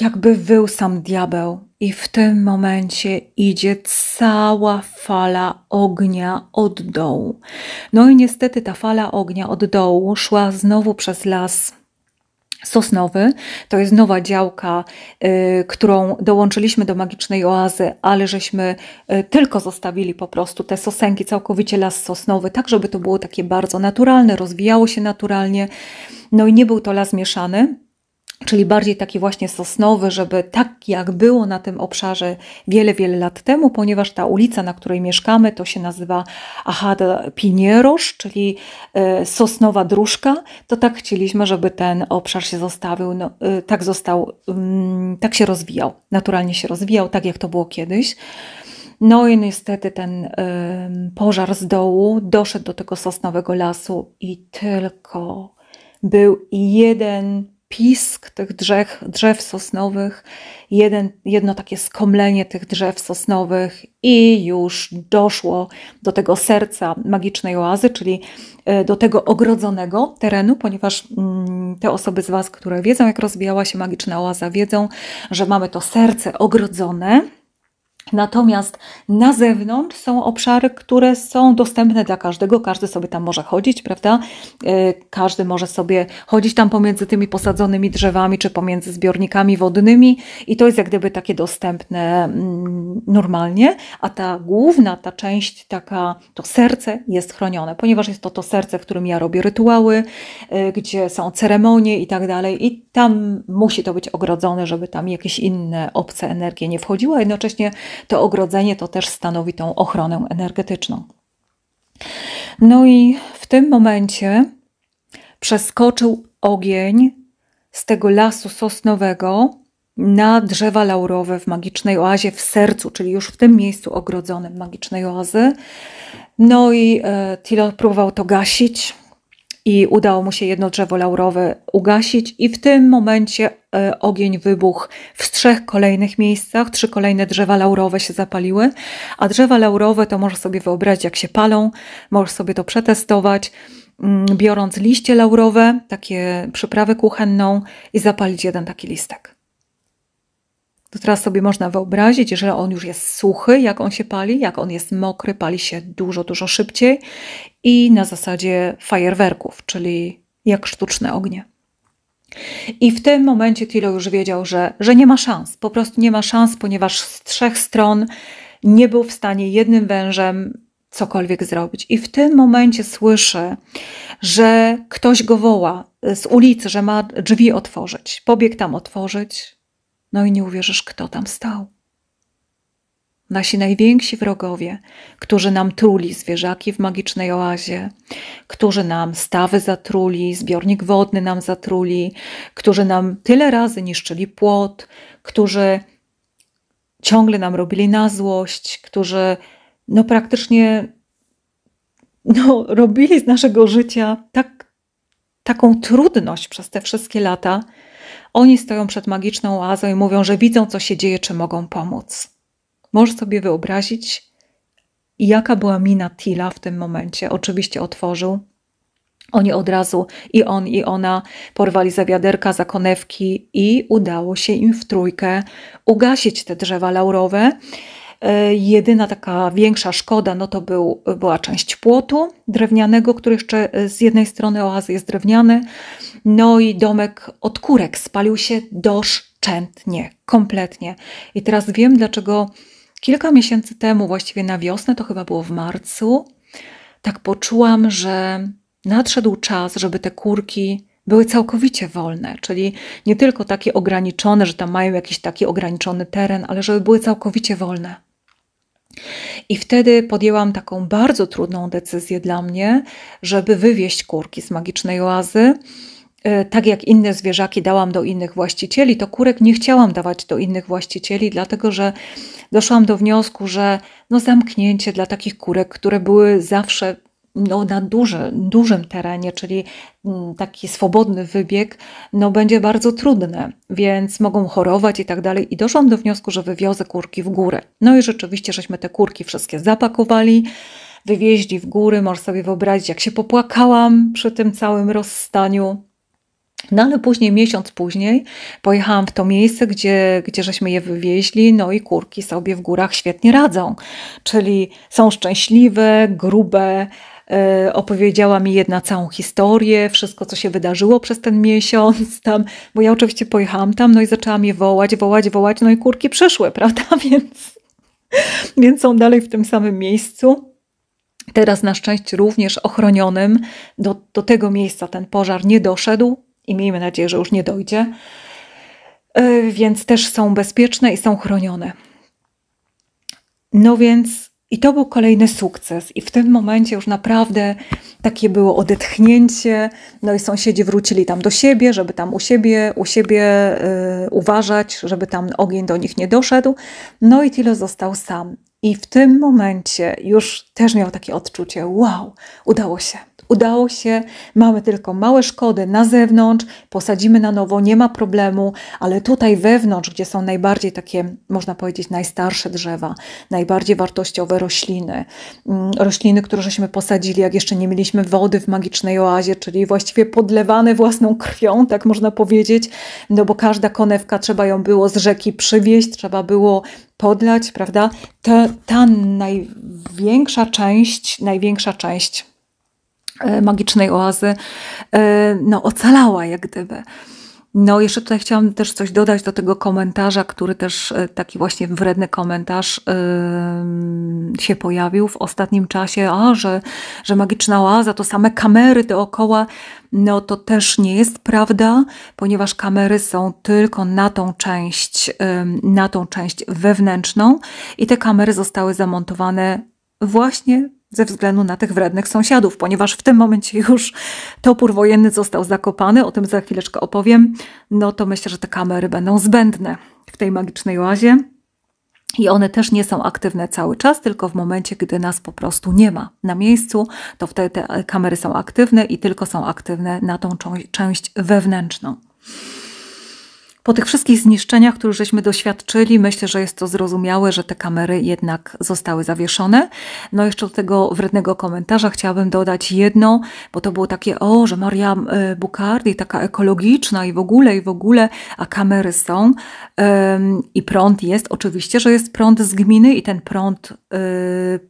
jakby wył sam diabeł, i w tym momencie idzie cała fala ognia od dołu. No i niestety ta fala ognia od dołu szła znowu przez las Sosnowy. To jest nowa działka, y, którą dołączyliśmy do magicznej oazy, ale żeśmy y, tylko zostawili po prostu te sosenki, całkowicie las sosnowy, tak żeby to było takie bardzo naturalne, rozwijało się naturalnie. No i nie był to las mieszany, czyli bardziej taki właśnie sosnowy, żeby tak jak było na tym obszarze wiele, wiele lat temu, ponieważ ta ulica, na której mieszkamy, to się nazywa Ajada Pinierosz, czyli e, sosnowa dróżka, to tak chcieliśmy, żeby ten obszar się zostawił, no, e, tak został, mm, tak się rozwijał, naturalnie się rozwijał, tak jak to było kiedyś. No i niestety ten pożar z dołu doszedł do tego sosnowego lasu i tylko był jeden pisk tych drzew, drzew sosnowych, jeden, jedno takie skomlenie tych drzew sosnowych i już doszło do tego serca magicznej oazy, czyli e, do tego ogrodzonego terenu, ponieważ mm, te osoby z Was, które wiedzą, jak rozbijała się magiczna oaza, wiedzą, że mamy to serce ogrodzone, Natomiast na zewnątrz są obszary, które są dostępne dla każdego. Każdy sobie tam może chodzić, prawda? E, każdy może sobie chodzić tam pomiędzy tymi posadzonymi drzewami czy pomiędzy zbiornikami wodnymi i to jest jak gdyby takie dostępne mm, normalnie, a ta główna, ta część, taka, to serce jest chronione, ponieważ jest to to serce, w którym ja robię rytuały, e, gdzie są ceremonie i tak dalej i tam musi to być ogrodzone, żeby tam jakieś inne obce energie nie wchodziły, a jednocześnie to ogrodzenie to też stanowi tą ochronę energetyczną. No i w tym momencie przeskoczył ogień z tego lasu sosnowego na drzewa laurowe w magicznej oazie w sercu, czyli już w tym miejscu ogrodzonym magicznej oazy. No i e, Tilo próbował to gasić, i udało mu się jedno drzewo laurowe ugasić i w tym momencie e, ogień wybuchł w trzech kolejnych miejscach, trzy kolejne drzewa laurowe się zapaliły, a drzewa laurowe to możesz sobie wyobrazić jak się palą, możesz sobie to przetestować mm, biorąc liście laurowe, takie przyprawę kuchenną i zapalić jeden taki listek. To teraz sobie można wyobrazić, że on już jest suchy, jak on się pali, jak on jest mokry, pali się dużo, dużo szybciej i na zasadzie fajerwerków, czyli jak sztuczne ognie. I w tym momencie Tilo już wiedział, że, że nie ma szans, po prostu nie ma szans, ponieważ z trzech stron nie był w stanie jednym wężem cokolwiek zrobić. I w tym momencie słyszy, że ktoś go woła z ulicy, że ma drzwi otworzyć. Pobiegł tam otworzyć, no i nie uwierzysz, kto tam stał. Nasi najwięksi wrogowie, którzy nam truli zwierzaki w magicznej oazie, którzy nam stawy zatruli, zbiornik wodny nam zatruli, którzy nam tyle razy niszczyli płot, którzy ciągle nam robili na złość, którzy no praktycznie no, robili z naszego życia tak, taką trudność przez te wszystkie lata, oni stoją przed magiczną oazą i mówią, że widzą, co się dzieje, czy mogą pomóc. Możesz sobie wyobrazić, jaka była mina Tila w tym momencie. Oczywiście otworzył. Oni od razu, i on, i ona, porwali za wiaderka, za konewki i udało się im w trójkę ugasić te drzewa laurowe. E, jedyna taka większa szkoda no to był, była część płotu drewnianego, który jeszcze e, z jednej strony oazy jest drewniany, no i domek od kurek spalił się doszczętnie, kompletnie. I teraz wiem, dlaczego kilka miesięcy temu, właściwie na wiosnę, to chyba było w marcu, tak poczułam, że nadszedł czas, żeby te kurki były całkowicie wolne, czyli nie tylko takie ograniczone, że tam mają jakiś taki ograniczony teren, ale żeby były całkowicie wolne. I wtedy podjęłam taką bardzo trudną decyzję dla mnie, żeby wywieźć kurki z magicznej oazy E, tak jak inne zwierzaki dałam do innych właścicieli, to kurek nie chciałam dawać do innych właścicieli, dlatego że doszłam do wniosku, że no zamknięcie dla takich kurek, które były zawsze no, na duże, dużym terenie, czyli mm, taki swobodny wybieg, no, będzie bardzo trudne, więc mogą chorować i tak dalej. I doszłam do wniosku, że wywiozę kurki w górę. No i rzeczywiście, żeśmy te kurki wszystkie zapakowali, wywieźli w góry. Możesz sobie wyobrazić, jak się popłakałam przy tym całym rozstaniu. No ale później, miesiąc później, pojechałam w to miejsce, gdzie, gdzie żeśmy je wywieźli, no i kurki sobie w górach świetnie radzą. Czyli są szczęśliwe, grube, e, opowiedziała mi jedna całą historię, wszystko, co się wydarzyło przez ten miesiąc tam, bo ja oczywiście pojechałam tam, no i zaczęłam je wołać, wołać, wołać, no i kurki przyszły, prawda? Więc, więc są dalej w tym samym miejscu. Teraz na szczęście również ochronionym do, do tego miejsca ten pożar nie doszedł, i miejmy nadzieję, że już nie dojdzie, e, więc też są bezpieczne i są chronione. No więc i to był kolejny sukces. I w tym momencie już naprawdę takie było odetchnięcie. No i sąsiedzi wrócili tam do siebie, żeby tam u siebie, u siebie e, uważać, żeby tam ogień do nich nie doszedł. No i Tilo został sam. I w tym momencie już też miał takie odczucie: wow, udało się. Udało się, mamy tylko małe szkody na zewnątrz, posadzimy na nowo, nie ma problemu, ale tutaj wewnątrz, gdzie są najbardziej takie, można powiedzieć, najstarsze drzewa, najbardziej wartościowe rośliny, mm, rośliny, które żeśmy posadzili, jak jeszcze nie mieliśmy wody w magicznej oazie, czyli właściwie podlewane własną krwią, tak można powiedzieć, no bo każda konewka trzeba ją było z rzeki przywieźć, trzeba było podlać, prawda? Ta, ta największa część, największa część E, magicznej oazy, e, no ocalała jak gdyby. No, jeszcze tutaj chciałam też coś dodać do tego komentarza, który też e, taki właśnie wredny komentarz yy, się pojawił w ostatnim czasie, a że, że magiczna oaza to same kamery dookoła. No, to też nie jest prawda, ponieważ kamery są tylko na tą część, yy, na tą część wewnętrzną i te kamery zostały zamontowane właśnie ze względu na tych wrednych sąsiadów, ponieważ w tym momencie już topór wojenny został zakopany, o tym za chwileczkę opowiem, no to myślę, że te kamery będą zbędne w tej magicznej łazie I one też nie są aktywne cały czas, tylko w momencie, gdy nas po prostu nie ma na miejscu, to wtedy te kamery są aktywne i tylko są aktywne na tą część wewnętrzną. Po tych wszystkich zniszczeniach, które żeśmy doświadczyli, myślę, że jest to zrozumiałe, że te kamery jednak zostały zawieszone. No jeszcze do tego wrednego komentarza chciałabym dodać jedno, bo to było takie, o, że Maria e, Bucardi taka ekologiczna i w ogóle, i w ogóle, a kamery są ym, i prąd jest. Oczywiście, że jest prąd z gminy i ten prąd e,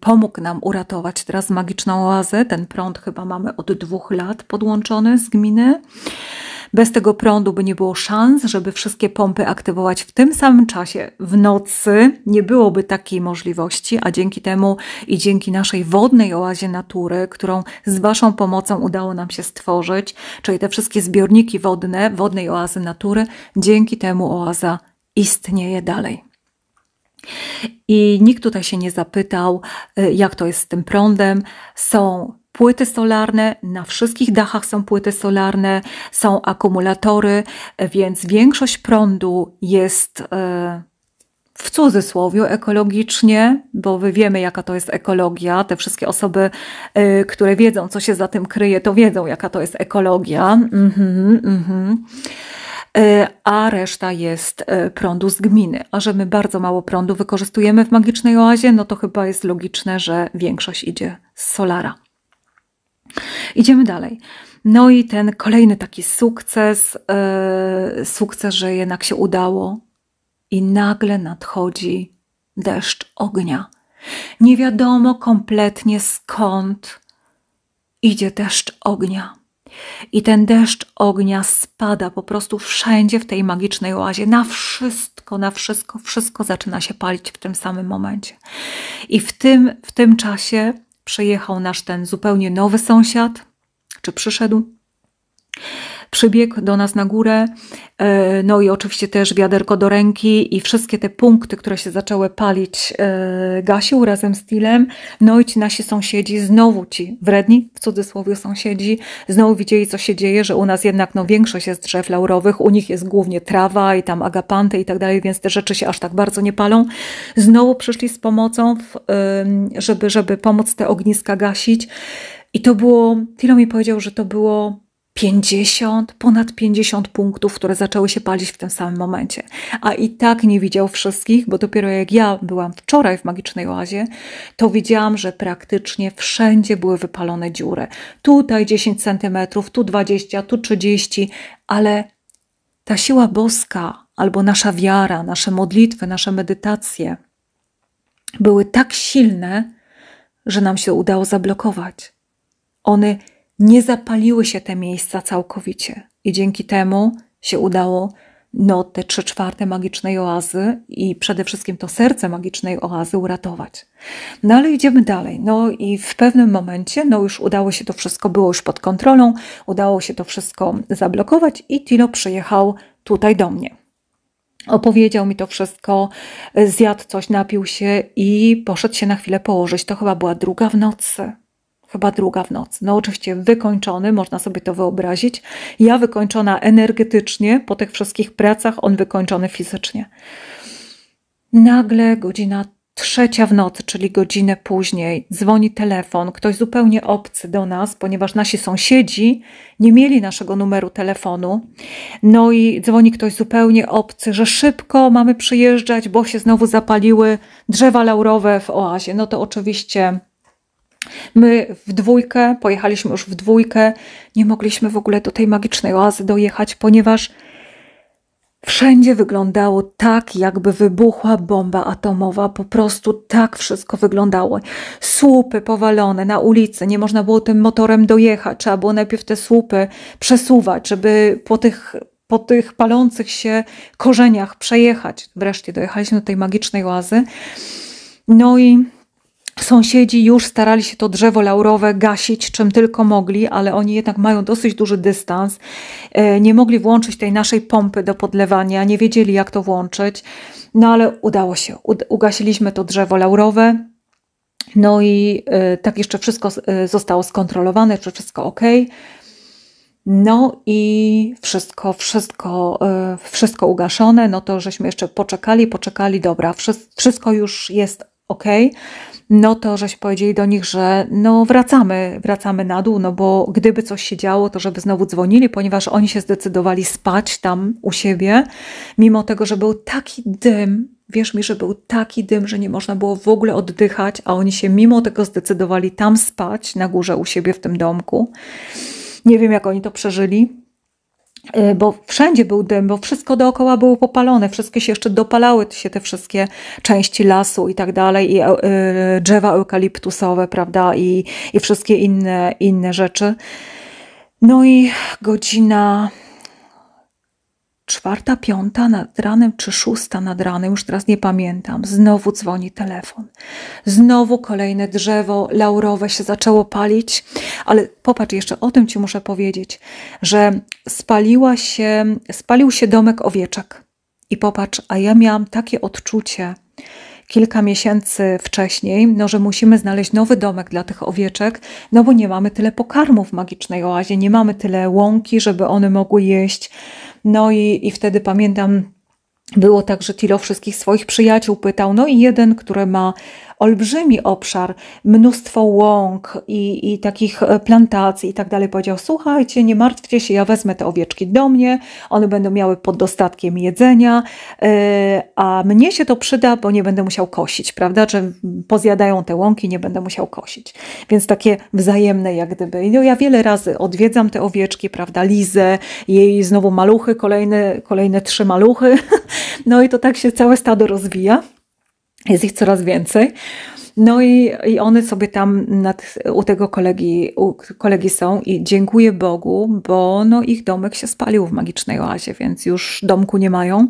pomógł nam uratować teraz magiczną oazę. Ten prąd chyba mamy od dwóch lat podłączony z gminy. Bez tego prądu by nie było szans, żeby wszystkie pompy aktywować w tym samym czasie, w nocy. Nie byłoby takiej możliwości, a dzięki temu i dzięki naszej wodnej oazie natury, którą z Waszą pomocą udało nam się stworzyć, czyli te wszystkie zbiorniki wodne, wodnej oazy natury, dzięki temu oaza istnieje dalej. I nikt tutaj się nie zapytał, y, jak to jest z tym prądem. Są płyty solarne, na wszystkich dachach są płyty solarne, są akumulatory, więc większość prądu jest e, w cudzysłowie ekologicznie, bo wy wiemy, jaka to jest ekologia. Te wszystkie osoby, e, które wiedzą, co się za tym kryje, to wiedzą, jaka to jest ekologia. Mhm, mhm. E, a reszta jest prądu z gminy. A że my bardzo mało prądu wykorzystujemy w magicznej oazie, no to chyba jest logiczne, że większość idzie z solara. Idziemy dalej. No i ten kolejny taki sukces, yy, sukces, że jednak się udało, i nagle nadchodzi deszcz ognia. Nie wiadomo kompletnie skąd idzie deszcz ognia. I ten deszcz ognia spada po prostu wszędzie w tej magicznej oazie, na wszystko, na wszystko, wszystko zaczyna się palić w tym samym momencie. I w tym, w tym czasie przyjechał nasz ten zupełnie nowy sąsiad, czy przyszedł przybiegł do nas na górę. E, no i oczywiście też wiaderko do ręki i wszystkie te punkty, które się zaczęły palić, e, gasił razem z Tilem. No i ci nasi sąsiedzi, znowu ci wredni, w cudzysłowie sąsiedzi, znowu widzieli, co się dzieje, że u nas jednak no, większość jest drzew laurowych, u nich jest głównie trawa i tam agapanty i tak dalej, więc te rzeczy się aż tak bardzo nie palą. Znowu przyszli z pomocą, w, żeby, żeby pomóc te ogniska gasić. I to było, Tilo mi powiedział, że to było 50, ponad 50 punktów, które zaczęły się palić w tym samym momencie. A i tak nie widział wszystkich, bo dopiero jak ja byłam wczoraj w Magicznej Oazie, to widziałam, że praktycznie wszędzie były wypalone dziury. Tutaj 10 cm, tu 20, tu 30, ale ta siła boska albo nasza wiara, nasze modlitwy, nasze medytacje były tak silne, że nam się udało zablokować. One nie zapaliły się te miejsca całkowicie. I dzięki temu się udało no, te trzy czwarte magicznej oazy i przede wszystkim to serce magicznej oazy uratować. No ale idziemy dalej. No i w pewnym momencie, no już udało się to wszystko, było już pod kontrolą, udało się to wszystko zablokować i Tilo przyjechał tutaj do mnie. Opowiedział mi to wszystko, zjadł coś, napił się i poszedł się na chwilę położyć. To chyba była druga w nocy chyba druga w nocy. No oczywiście wykończony, można sobie to wyobrazić. Ja wykończona energetycznie po tych wszystkich pracach, on wykończony fizycznie. Nagle godzina trzecia w nocy, czyli godzinę później, dzwoni telefon, ktoś zupełnie obcy do nas, ponieważ nasi sąsiedzi nie mieli naszego numeru telefonu. No i dzwoni ktoś zupełnie obcy, że szybko mamy przyjeżdżać, bo się znowu zapaliły drzewa laurowe w oazie. No to oczywiście My w dwójkę, pojechaliśmy już w dwójkę, nie mogliśmy w ogóle do tej magicznej oazy dojechać, ponieważ wszędzie wyglądało tak, jakby wybuchła bomba atomowa. Po prostu tak wszystko wyglądało. Słupy powalone na ulicy, nie można było tym motorem dojechać, trzeba było najpierw te słupy przesuwać, żeby po tych po tych palących się korzeniach przejechać. Wreszcie dojechaliśmy do tej magicznej oazy. No i Sąsiedzi już starali się to drzewo laurowe gasić czym tylko mogli, ale oni jednak mają dosyć duży dystans. E, nie mogli włączyć tej naszej pompy do podlewania, nie wiedzieli jak to włączyć. No ale udało się. Ugasiliśmy to drzewo laurowe. No i e, tak jeszcze wszystko e, zostało skontrolowane, czy wszystko ok. No i wszystko, wszystko, wszystko ugaszone. No to żeśmy jeszcze poczekali, poczekali, dobra, wszystko już jest ok no to żeśmy powiedzieli do nich, że no wracamy, wracamy na dół, no bo gdyby coś się działo, to żeby znowu dzwonili, ponieważ oni się zdecydowali spać tam u siebie, mimo tego, że był taki dym, Wierz mi, że był taki dym, że nie można było w ogóle oddychać, a oni się mimo tego zdecydowali tam spać na górze u siebie w tym domku. Nie wiem, jak oni to przeżyli. E, bo wszędzie był dym, bo wszystko dookoła było popalone, wszystkie się jeszcze dopalały się te wszystkie części lasu i tak dalej, i e, e, drzewa eukaliptusowe, prawda, i, i wszystkie inne, inne rzeczy. No i godzina Czwarta, piąta nad ranem, czy szósta nad ranem, już teraz nie pamiętam. Znowu dzwoni telefon. Znowu kolejne drzewo laurowe się zaczęło palić, ale popatrz, jeszcze o tym ci muszę powiedzieć, że spaliła się, spalił się domek owieczek. I popatrz, a ja miałam takie odczucie, kilka miesięcy wcześniej, no, że musimy znaleźć nowy domek dla tych owieczek, no bo nie mamy tyle pokarmów w magicznej oazie, nie mamy tyle łąki, żeby one mogły jeść. No i, i wtedy pamiętam, było tak, że Tilo wszystkich swoich przyjaciół pytał, no i jeden, który ma olbrzymi obszar, mnóstwo łąk i, i takich e, plantacji i tak dalej. Powiedział, słuchajcie, nie martwcie się, ja wezmę te owieczki do mnie, one będą miały pod dostatkiem jedzenia, e, a mnie się to przyda, bo nie będę musiał kosić, prawda, że pozjadają te łąki, nie będę musiał kosić. Więc takie wzajemne jak gdyby. No, ja wiele razy odwiedzam te owieczki, prawda, Lizę, jej znowu maluchy, kolejne, kolejne trzy maluchy, no i to tak się całe stado rozwija jest ich coraz więcej. No i, i one sobie tam nad, u tego kolegi, u kolegi są i dziękuję Bogu, bo no ich domek się spalił w magicznej oazie, więc już domku nie mają.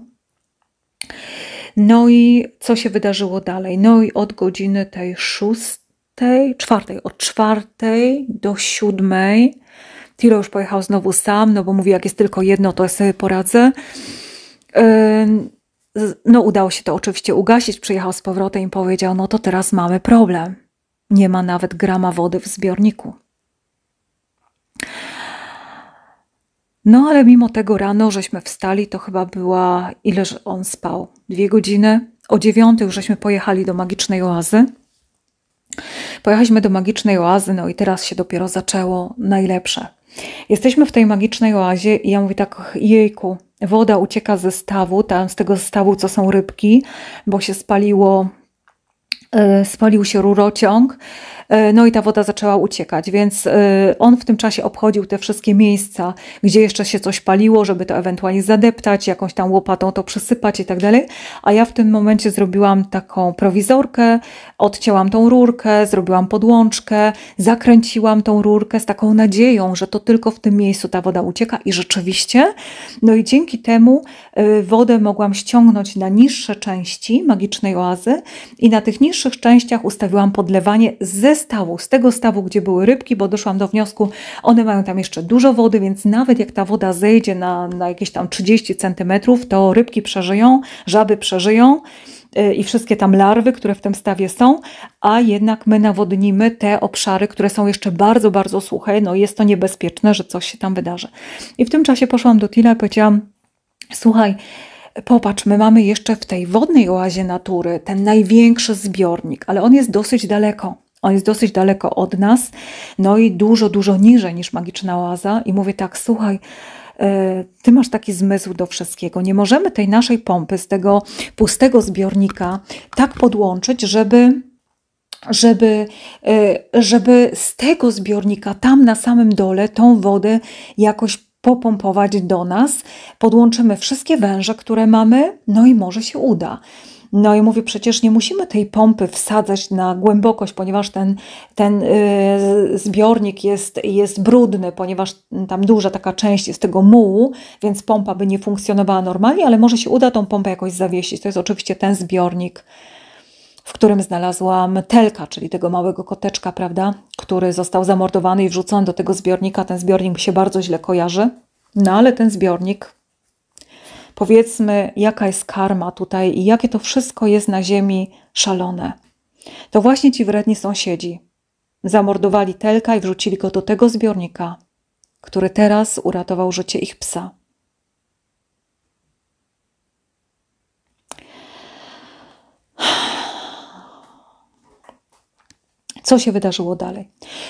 No i co się wydarzyło dalej? No i od godziny tej szóstej, czwartej, od czwartej do siódmej Tilo już pojechał znowu sam, no bo mówi, jak jest tylko jedno, to ja sobie poradzę. No, udało się to oczywiście ugasić. Przyjechał z powrotem i powiedział: No to teraz mamy problem. Nie ma nawet grama wody w zbiorniku. No, ale mimo tego rano żeśmy wstali, to chyba była, ileż on spał? Dwie godziny. O dziewiątej już żeśmy pojechali do magicznej oazy. Pojechaliśmy do magicznej oazy, no i teraz się dopiero zaczęło najlepsze. Jesteśmy w tej magicznej oazie i ja mówię tak, jejku, woda ucieka ze stawu, tam z tego stawu, co są rybki, bo się spaliło, e, spalił się rurociąg E, no i ta woda zaczęła uciekać, więc e, on w tym czasie obchodził te wszystkie miejsca, gdzie jeszcze się coś paliło, żeby to ewentualnie zadeptać, jakąś tam łopatą to przysypać i tak dalej, a ja w tym momencie zrobiłam taką prowizorkę, odcięłam tą rurkę, zrobiłam podłączkę, zakręciłam tą rurkę z taką nadzieją, że to tylko w tym miejscu ta woda ucieka i rzeczywiście, no i dzięki temu e, wodę mogłam ściągnąć na niższe części magicznej oazy i na tych niższych częściach ustawiłam podlewanie ze stawu, z tego stawu, gdzie były rybki, bo doszłam do wniosku, one mają tam jeszcze dużo wody, więc nawet jak ta woda zejdzie na, na jakieś tam 30 centymetrów, to rybki przeżyją, żaby przeżyją y, i wszystkie tam larwy, które w tym stawie są, a jednak my nawodnimy te obszary, które są jeszcze bardzo, bardzo suche. No jest to niebezpieczne, że coś się tam wydarzy. I w tym czasie poszłam do Tila i powiedziałam: Słuchaj, popatrz, my mamy jeszcze w tej wodnej oazie natury ten największy zbiornik, ale on jest dosyć daleko. On jest dosyć daleko od nas, no i dużo, dużo niżej niż magiczna oaza. I mówię tak, słuchaj, e, ty masz taki zmysł do wszystkiego. Nie możemy tej naszej pompy z tego pustego zbiornika tak podłączyć, żeby żeby, e, żeby z tego zbiornika tam na samym dole tą wodę jakoś popompować do nas. Podłączymy wszystkie węże, które mamy, no i może się uda. No i mówię, przecież nie musimy tej pompy wsadzać na głębokość, ponieważ ten, ten y, zbiornik jest, jest brudny, ponieważ tam duża taka część jest tego mułu, więc pompa by nie funkcjonowała normalnie, ale może się uda tą pompę jakoś zawiesić. To jest oczywiście ten zbiornik, w którym znalazłam telka, czyli tego małego koteczka, prawda, który został zamordowany i wrzucony do tego zbiornika. Ten zbiornik mi się bardzo źle kojarzy. No ale ten zbiornik powiedzmy, jaka jest karma tutaj i jakie to wszystko jest na ziemi szalone. To właśnie ci wredni sąsiedzi zamordowali Telka i wrzucili go do tego zbiornika, który teraz uratował życie ich psa co się wydarzyło dalej.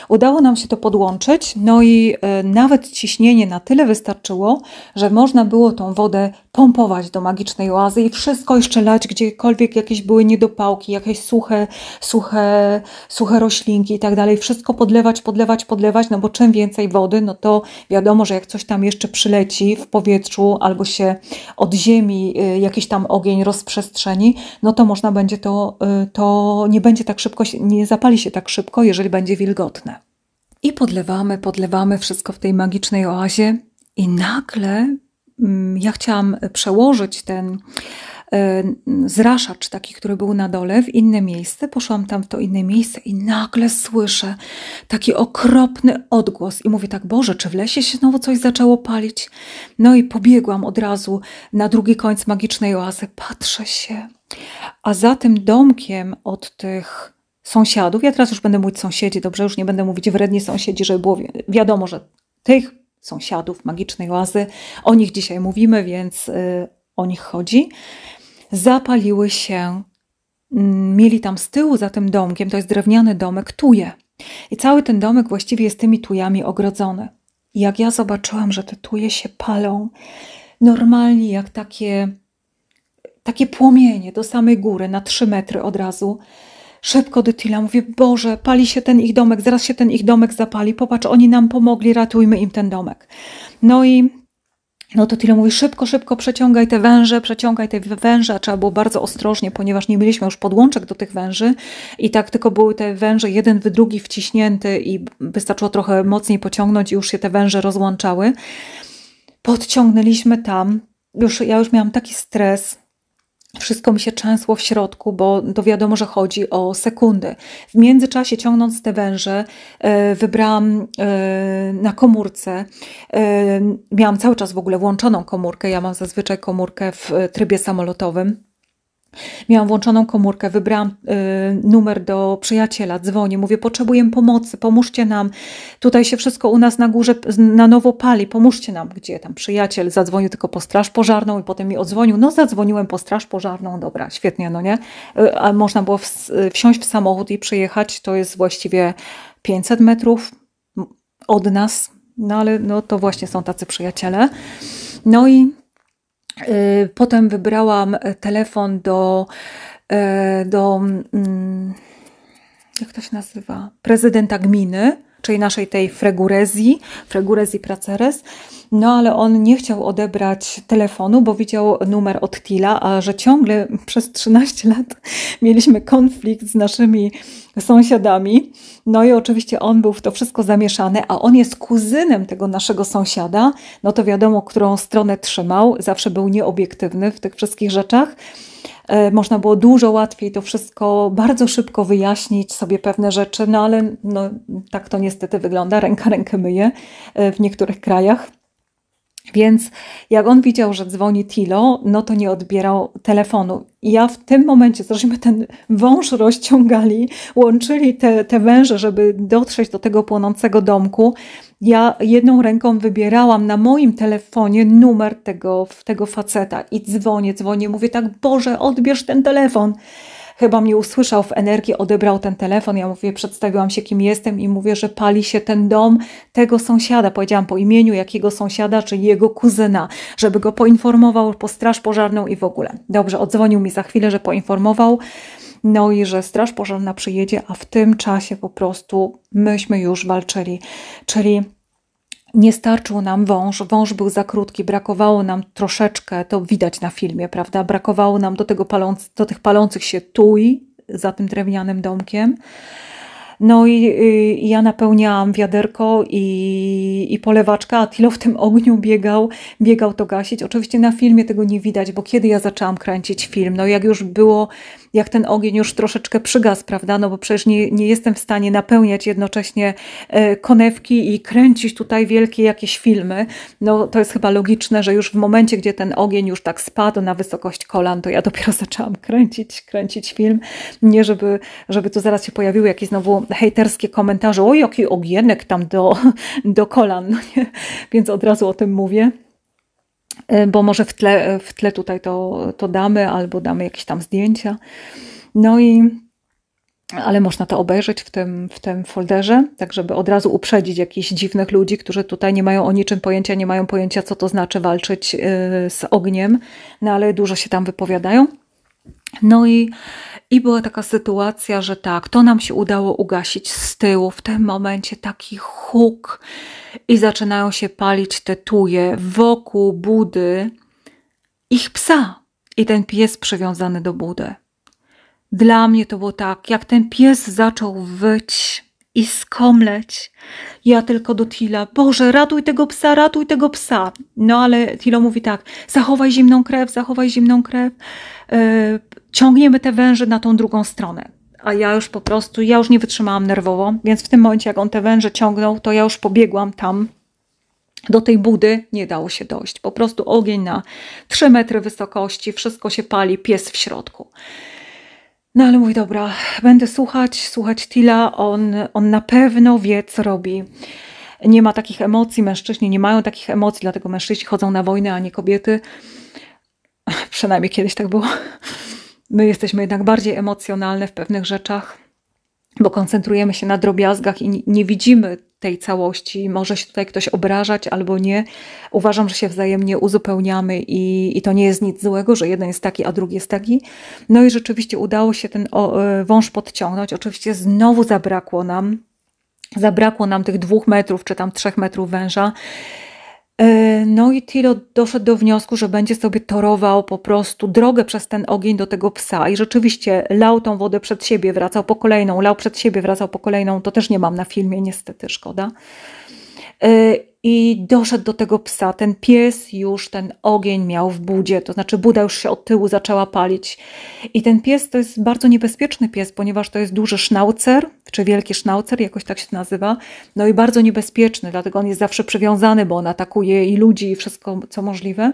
Udało nam się to podłączyć, no i e, nawet ciśnienie na tyle wystarczyło, że można było tą wodę pompować do magicznej oazy i wszystko jeszcze lać gdziekolwiek jakieś były niedopałki, jakieś suche, suche, suche roślinki i tak dalej. Wszystko podlewać, podlewać, podlewać, no bo czym więcej wody, no to wiadomo, że jak coś tam jeszcze przyleci w powietrzu albo się od ziemi e, jakiś tam ogień rozprzestrzeni, no to można będzie to, e, to nie będzie tak szybko, nie zapali się tak tak szybko, jeżeli będzie wilgotne. I podlewamy, podlewamy wszystko w tej magicznej oazie, i nagle mm, ja chciałam przełożyć ten e, zraszacz taki, który był na dole, w inne miejsce. Poszłam tam w to inne miejsce i nagle słyszę taki okropny odgłos i mówię tak, Boże, czy w lesie się znowu coś zaczęło palić? No i pobiegłam od razu na drugi koniec magicznej oazy. Patrzę się, a za tym domkiem od tych sąsiadów. Ja teraz już będę mówić sąsiedzi, dobrze? Już nie będę mówić wredni sąsiedzi, żeby było wi wiadomo, że tych sąsiadów magicznej oazy, o nich dzisiaj mówimy, więc y, o nich chodzi. Zapaliły się, y, mieli tam z tyłu za tym domkiem, to jest drewniany domek, tuje. I cały ten domek właściwie jest tymi tujami ogrodzony. I jak ja zobaczyłam, że te tuje się palą, normalnie jak takie, takie płomienie do samej góry, na trzy metry od razu, Szybko do Tila mówię, Boże, pali się ten ich domek, zaraz się ten ich domek zapali, popatrz, oni nam pomogli, ratujmy im ten domek. No i no to Tila mówi, szybko, szybko przeciągaj te węże, przeciągaj te węże, trzeba było bardzo ostrożnie, ponieważ nie mieliśmy już podłączek do tych węży i tak tylko były te węże jeden w drugi wciśnięty i wystarczyło trochę mocniej pociągnąć i już się te węże rozłączały. Podciągnęliśmy tam, już, ja już miałam taki stres, wszystko mi się trzęsło w środku, bo to wiadomo, że chodzi o sekundy. W międzyczasie, ciągnąc te węże, e, wybrałam e, na komórce. E, miałam cały czas w ogóle włączoną komórkę. Ja mam zazwyczaj komórkę w trybie samolotowym. Miałam włączoną komórkę, wybrałam y, numer do przyjaciela, dzwonię, mówię: Potrzebuję pomocy, pomóżcie nam. Tutaj się wszystko u nas na górze na nowo pali, pomóżcie nam. Gdzie tam przyjaciel zadzwonił tylko po straż pożarną i potem mi odzwonił. No, zadzwoniłem po straż pożarną, dobra, świetnie, no nie. Y, a można było w, y, wsiąść w samochód i przyjechać, to jest właściwie 500 metrów od nas, no ale no, to właśnie są tacy przyjaciele. No i Y, potem wybrałam e, telefon do, e, do mm, jak to się nazywa, prezydenta gminy czyli naszej tej fregurezji, fregurezji praceres. No ale on nie chciał odebrać telefonu, bo widział numer od Tila, a że ciągle przez 13 lat mieliśmy konflikt z naszymi sąsiadami. No i oczywiście on był w to wszystko zamieszany, a on jest kuzynem tego naszego sąsiada. No to wiadomo, którą stronę trzymał, zawsze był nieobiektywny w tych wszystkich rzeczach. E, można było dużo łatwiej to wszystko bardzo szybko wyjaśnić sobie pewne rzeczy, no ale no, tak to niestety wygląda, ręka rękę myje e, w niektórych krajach. Więc jak on widział, że dzwoni Tilo, no to nie odbierał telefonu. I ja w tym momencie, żeśmy ten wąż rozciągali, łączyli te, te węże, żeby dotrzeć do tego płonącego domku, ja jedną ręką wybierałam na moim telefonie numer tego, tego faceta i dzwonię, dzwonię, mówię tak, Boże, odbierz ten telefon. Chyba mnie usłyszał w energii, odebrał ten telefon. Ja mówię, przedstawiłam się, kim jestem i mówię, że pali się ten dom tego sąsiada. Powiedziałam po imieniu jakiego sąsiada, czy jego kuzyna, żeby go poinformował po straż pożarną i w ogóle. Dobrze, odzwonił mi za chwilę, że poinformował no i że Straż Pożarna przyjedzie, a w tym czasie po prostu myśmy już walczyli. Czyli nie starczył nam wąż, wąż był za krótki, brakowało nam troszeczkę, to widać na filmie, prawda? Brakowało nam do, tego paląc, do tych palących się tuj za tym drewnianym domkiem. No i, i, y, ja napełniałam wiaderko i, i polewaczka, a Tilo w tym ogniu biegał, biegał to gasić. Oczywiście na filmie tego nie widać, bo kiedy ja zaczęłam kręcić film, no jak już było jak ten ogień już troszeczkę przygas, prawda? No bo przecież nie, nie jestem w stanie napełniać jednocześnie e, konewki i kręcić tutaj wielkie jakieś filmy. No to jest chyba logiczne, że już w momencie, gdzie ten ogień już tak spadł na wysokość kolan, to ja dopiero zaczęłam kręcić, kręcić film. Nie, żeby, żeby tu zaraz się pojawiły jakieś znowu hejterskie komentarze, o jaki ogienek tam do, do kolan, no nie? więc od razu o tym mówię. E, bo może w tle, w tle tutaj to, to damy, albo damy jakieś tam zdjęcia. No i ale można to obejrzeć w tym, w tym folderze, tak żeby od razu uprzedzić jakichś dziwnych ludzi, którzy tutaj nie mają o niczym pojęcia, nie mają pojęcia, co to znaczy walczyć y, z ogniem, no ale dużo się tam wypowiadają. No i, i była taka sytuacja, że tak, to nam się udało ugasić z tyłu. W tym momencie taki huk i zaczynają się palić te tuje wokół budy ich psa. I ten pies przywiązany do budy. Dla mnie to było tak, jak ten pies zaczął wyć i skomleć. Ja tylko do Tila, Boże, ratuj tego psa, ratuj tego psa. No ale Tilo mówi tak, zachowaj zimną krew, zachowaj zimną krew. Yy, ciągniemy te węże na tą drugą stronę. A ja już po prostu, ja już nie wytrzymałam nerwowo, więc w tym momencie, jak on te węże ciągnął, to ja już pobiegłam tam do tej budy nie dało się dojść. Po prostu ogień na 3 metry wysokości, wszystko się pali, pies w środku. No ale mój dobra, będę słuchać, słuchać Tila, on, on na pewno wie, co robi. Nie ma takich emocji, mężczyźni nie mają takich emocji, dlatego mężczyźni chodzą na wojnę, a nie kobiety. Przynajmniej kiedyś tak było. My jesteśmy jednak bardziej emocjonalne w pewnych rzeczach, bo koncentrujemy się na drobiazgach i nie widzimy tej całości. Może się tutaj ktoś obrażać albo nie. Uważam, że się wzajemnie uzupełniamy i, i to nie jest nic złego, że jeden jest taki, a drugi jest taki. No i rzeczywiście udało się ten e, wąż podciągnąć. Oczywiście znowu zabrakło nam zabrakło nam tych dwóch metrów czy tam trzech metrów węża. E, no i Tilo doszedł do wniosku, że będzie sobie torował po prostu drogę przez ten ogień do tego psa i rzeczywiście lał tą wodę przed siebie, wracał po kolejną, lał przed siebie, wracał po kolejną. To też nie mam na filmie, niestety, szkoda. E, i doszedł do tego psa. Ten pies już ten ogień miał w budzie, to znaczy buda już się od tyłu zaczęła palić. I ten pies to jest bardzo niebezpieczny pies, ponieważ to jest duży sznaucer, czy wielki sznaucer, jakoś tak się nazywa. No i bardzo niebezpieczny, dlatego on jest zawsze przywiązany, bo on atakuje i ludzi, i wszystko co możliwe.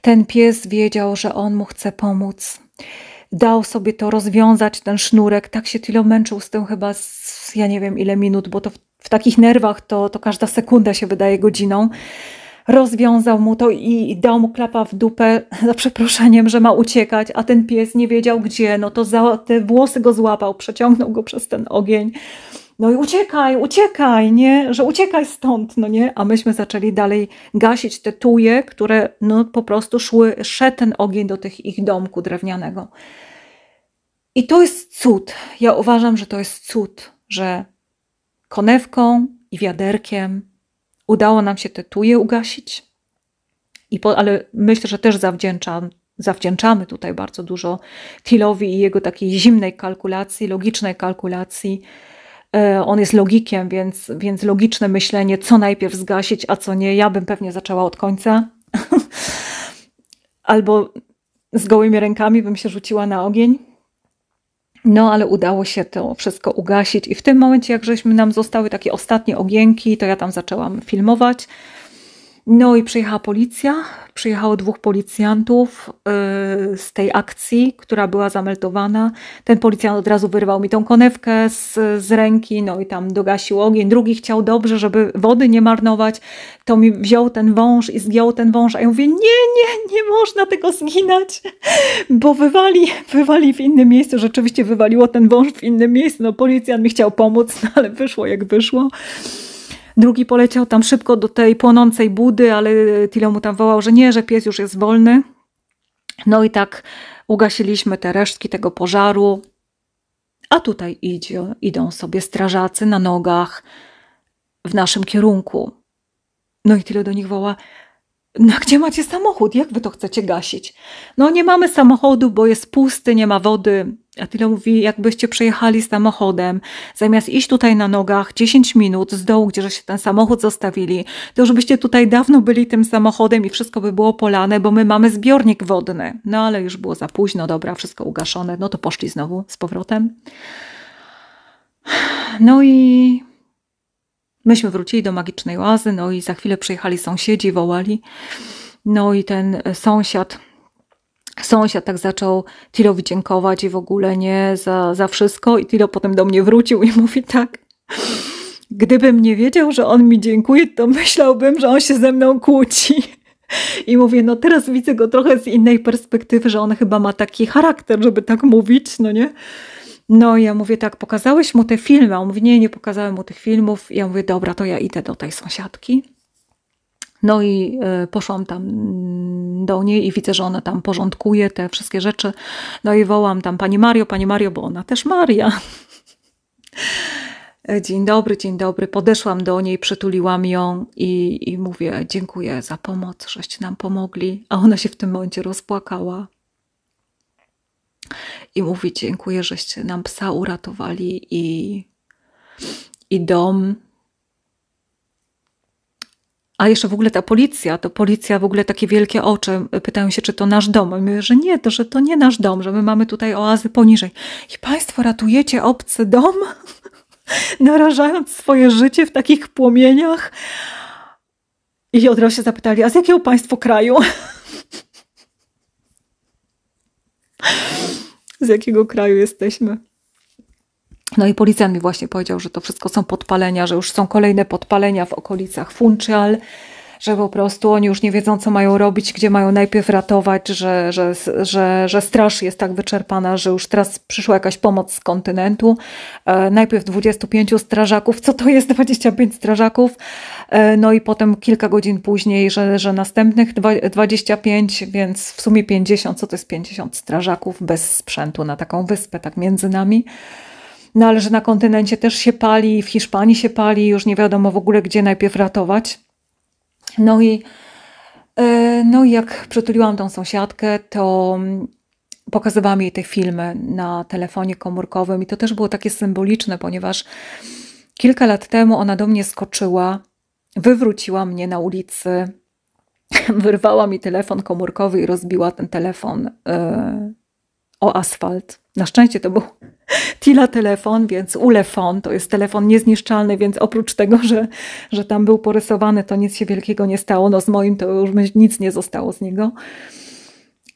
Ten pies wiedział, że on mu chce pomóc dał sobie to rozwiązać, ten sznurek. Tak się tyle męczył z tym chyba, z, ja nie wiem ile minut, bo to w takich nerwach to, to każda sekunda się wydaje godziną. Rozwiązał mu to i dał mu klapa w dupę za przeproszeniem, że ma uciekać, a ten pies nie wiedział gdzie. No to za te włosy go złapał, przeciągnął go przez ten ogień. No i uciekaj, uciekaj, nie? Że uciekaj stąd, no nie? A myśmy zaczęli dalej gasić te tuje, które no po prostu szły, szedł ten ogień do tych ich domku drewnianego. I to jest cud. Ja uważam, że to jest cud, że konewką i wiaderkiem udało nam się te tuje ugasić. I po, ale myślę, że też zawdzięczam, zawdzięczamy tutaj bardzo dużo Tilowi i jego takiej zimnej kalkulacji, logicznej kalkulacji. E, on jest logikiem, więc, więc logiczne myślenie, co najpierw zgasić, a co nie, ja bym pewnie zaczęła od końca. Albo z gołymi rękami bym się rzuciła na ogień. No, ale udało się to wszystko ugasić, i w tym momencie, jak żeśmy nam zostały takie ostatnie ogienki, to ja tam zaczęłam filmować. No i przyjechała policja, przyjechało dwóch policjantów yy, z tej akcji, która była zameldowana. Ten policjant od razu wyrwał mi tą konewkę z, z ręki, no i tam dogasił ogień. Drugi chciał dobrze, żeby wody nie marnować, to mi wziął ten wąż i zgiął ten wąż, a ja mówię, nie, nie, nie można tego zginać, bo wywali, wywali w innym miejscu. Rzeczywiście wywaliło ten wąż w innym miejscu, no policjant mi chciał pomóc, no ale wyszło jak wyszło. Drugi poleciał tam szybko do tej płonącej budy, ale Tilo mu tam wołał, że nie, że pies już jest wolny. No i tak ugasiliśmy te resztki tego pożaru. A tutaj idzie, idą sobie strażacy na nogach w naszym kierunku. No i Tilo do nich woła, no gdzie macie samochód? Jak wy to chcecie gasić? No nie mamy samochodu, bo jest pusty, nie ma wody tyle mówi, jakbyście przejechali samochodem, zamiast iść tutaj na nogach 10 minut z dołu, gdzie się ten samochód zostawili, to już byście tutaj dawno byli tym samochodem i wszystko by było polane, bo my mamy zbiornik wodny. No ale już było za późno, dobra, wszystko ugaszone, no to poszli znowu z powrotem. No i myśmy wrócili do magicznej łazy, no i za chwilę przyjechali sąsiedzi, wołali. No i ten sąsiad Sąsiad tak zaczął Tilowi dziękować i w ogóle nie za, za wszystko. I Tilo potem do mnie wrócił i mówi tak. Gdybym nie wiedział, że on mi dziękuje, to myślałbym, że on się ze mną kłóci. I mówię, no teraz widzę go trochę z innej perspektywy, że on chyba ma taki charakter, żeby tak mówić, no nie? No i ja mówię, tak, pokazałeś mu te filmy? A on mówi, nie, nie pokazałem mu tych filmów. I ja mówię, dobra, to ja idę do tej sąsiadki. No i e, poszłam tam mm, do niej i widzę, że ona tam porządkuje te wszystkie rzeczy. No i wołam tam Pani Mario, Pani Mario, bo ona też Maria. E, dzień dobry, dzień dobry. Podeszłam do niej, przytuliłam ją i, i mówię: Dziękuję za pomoc, żeście nam pomogli. A ona się w tym momencie rozpłakała i mówi: Dziękuję, żeście nam psa uratowali i, i dom. A jeszcze w ogóle ta policja, to policja w ogóle takie wielkie oczy y, pytają się, czy to nasz dom. I my, że nie, to, że to nie nasz dom, że my mamy tutaj oazy poniżej. I państwo ratujecie obcy dom, narażając swoje życie w takich płomieniach. I od razu się zapytali, a z jakiego państwo kraju? z jakiego kraju jesteśmy? No i policjant mi właśnie powiedział, że to wszystko są podpalenia, że już są kolejne podpalenia w okolicach Funchal, że po prostu oni już nie wiedzą, co mają robić, gdzie mają najpierw ratować, że, że, że, że straż jest tak wyczerpana, że już teraz przyszła jakaś pomoc z kontynentu. E, najpierw 25 strażaków, co to jest 25 strażaków? E, no i potem kilka godzin później, że, że następnych 25, więc w sumie 50, co to jest 50 strażaków bez sprzętu na taką wyspę, tak między nami no ale że na kontynencie też się pali, w Hiszpanii się pali, już nie wiadomo w ogóle gdzie najpierw ratować. No i, e, no i jak przytuliłam tą sąsiadkę, to pokazywałam jej te filmy na telefonie komórkowym i to też było takie symboliczne, ponieważ kilka lat temu ona do mnie skoczyła, wywróciła mnie na ulicy, wyrwała mi telefon komórkowy i rozbiła ten telefon yy, o asfalt. Na szczęście to był Tila telefon, więc ulefon to jest telefon niezniszczalny, więc oprócz tego, że, że tam był porysowany, to nic się wielkiego nie stało. No z moim to już nic nie zostało z niego.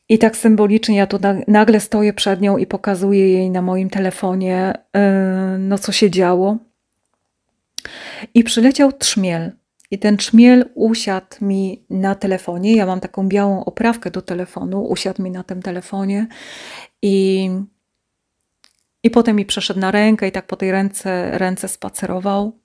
I tak symbolicznie ja tu nagle stoję przed nią i pokazuję jej na moim telefonie, y, no co się działo. I przyleciał trzmiel. I ten trzmiel usiadł mi na telefonie. Ja mam taką białą oprawkę do telefonu. Usiadł mi na tym telefonie i i potem mi przeszedł na rękę i tak po tej ręce, ręce spacerował.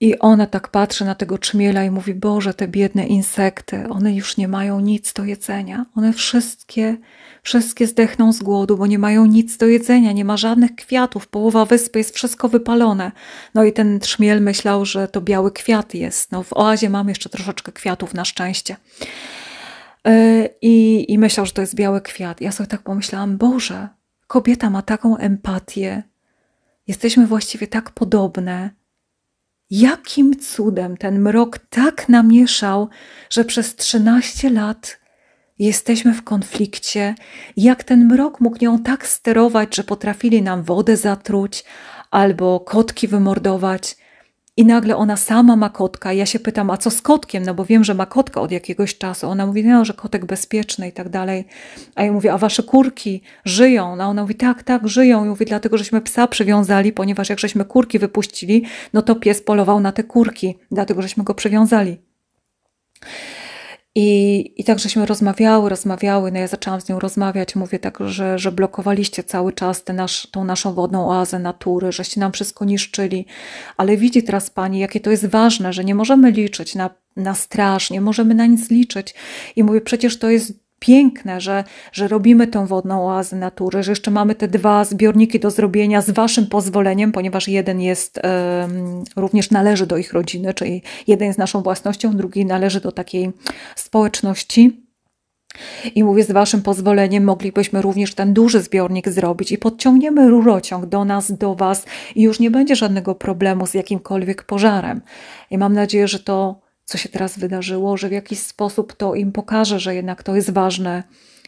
I ona tak patrzy na tego czmiela i mówi: Boże, te biedne insekty, one już nie mają nic do jedzenia. One wszystkie, wszystkie zdechną z głodu, bo nie mają nic do jedzenia, nie ma żadnych kwiatów, połowa wyspy jest wszystko wypalone. No i ten czmiel myślał, że to biały kwiat jest. No w oazie mam jeszcze troszeczkę kwiatów na szczęście. Yy, I, I myślał, że to jest biały kwiat. Ja sobie tak pomyślałam: Boże, kobieta ma taką empatię, jesteśmy właściwie tak podobne. Jakim cudem ten mrok tak namieszał, że przez 13 lat jesteśmy w konflikcie? Jak ten mrok mógł nią tak sterować, że potrafili nam wodę zatruć albo kotki wymordować? I nagle ona sama ma kotka. Ja się pytam, a co z kotkiem? No bo wiem, że ma kotka od jakiegoś czasu. Ona mówi, no, że kotek bezpieczny i tak dalej. A ja mówię, a wasze kurki żyją? No ona mówi, tak, tak, żyją. I mówi, dlatego żeśmy psa przywiązali, ponieważ jak żeśmy kurki wypuścili, no to pies polował na te kurki, dlatego żeśmy go przywiązali. I, I tak żeśmy rozmawiały, rozmawiały, no ja zaczęłam z nią rozmawiać, mówię tak, że, że blokowaliście cały czas tę nasz, tą naszą wodną oazę natury, żeście nam wszystko niszczyli, ale widzi teraz Pani, jakie to jest ważne, że nie możemy liczyć na, na straż, nie możemy na nic liczyć. I mówię, przecież to jest piękne, że, że robimy tą wodną oazę natury, że jeszcze mamy te dwa zbiorniki do zrobienia z Waszym pozwoleniem, ponieważ jeden jest um, również należy do ich rodziny, czyli jeden jest naszą własnością, drugi należy do takiej społeczności. I mówię, z Waszym pozwoleniem moglibyśmy również ten duży zbiornik zrobić i podciągniemy rurociąg do nas, do Was i już nie będzie żadnego problemu z jakimkolwiek pożarem. I mam nadzieję, że to co się teraz wydarzyło, że w jakiś sposób to im pokaże, że jednak to jest ważne,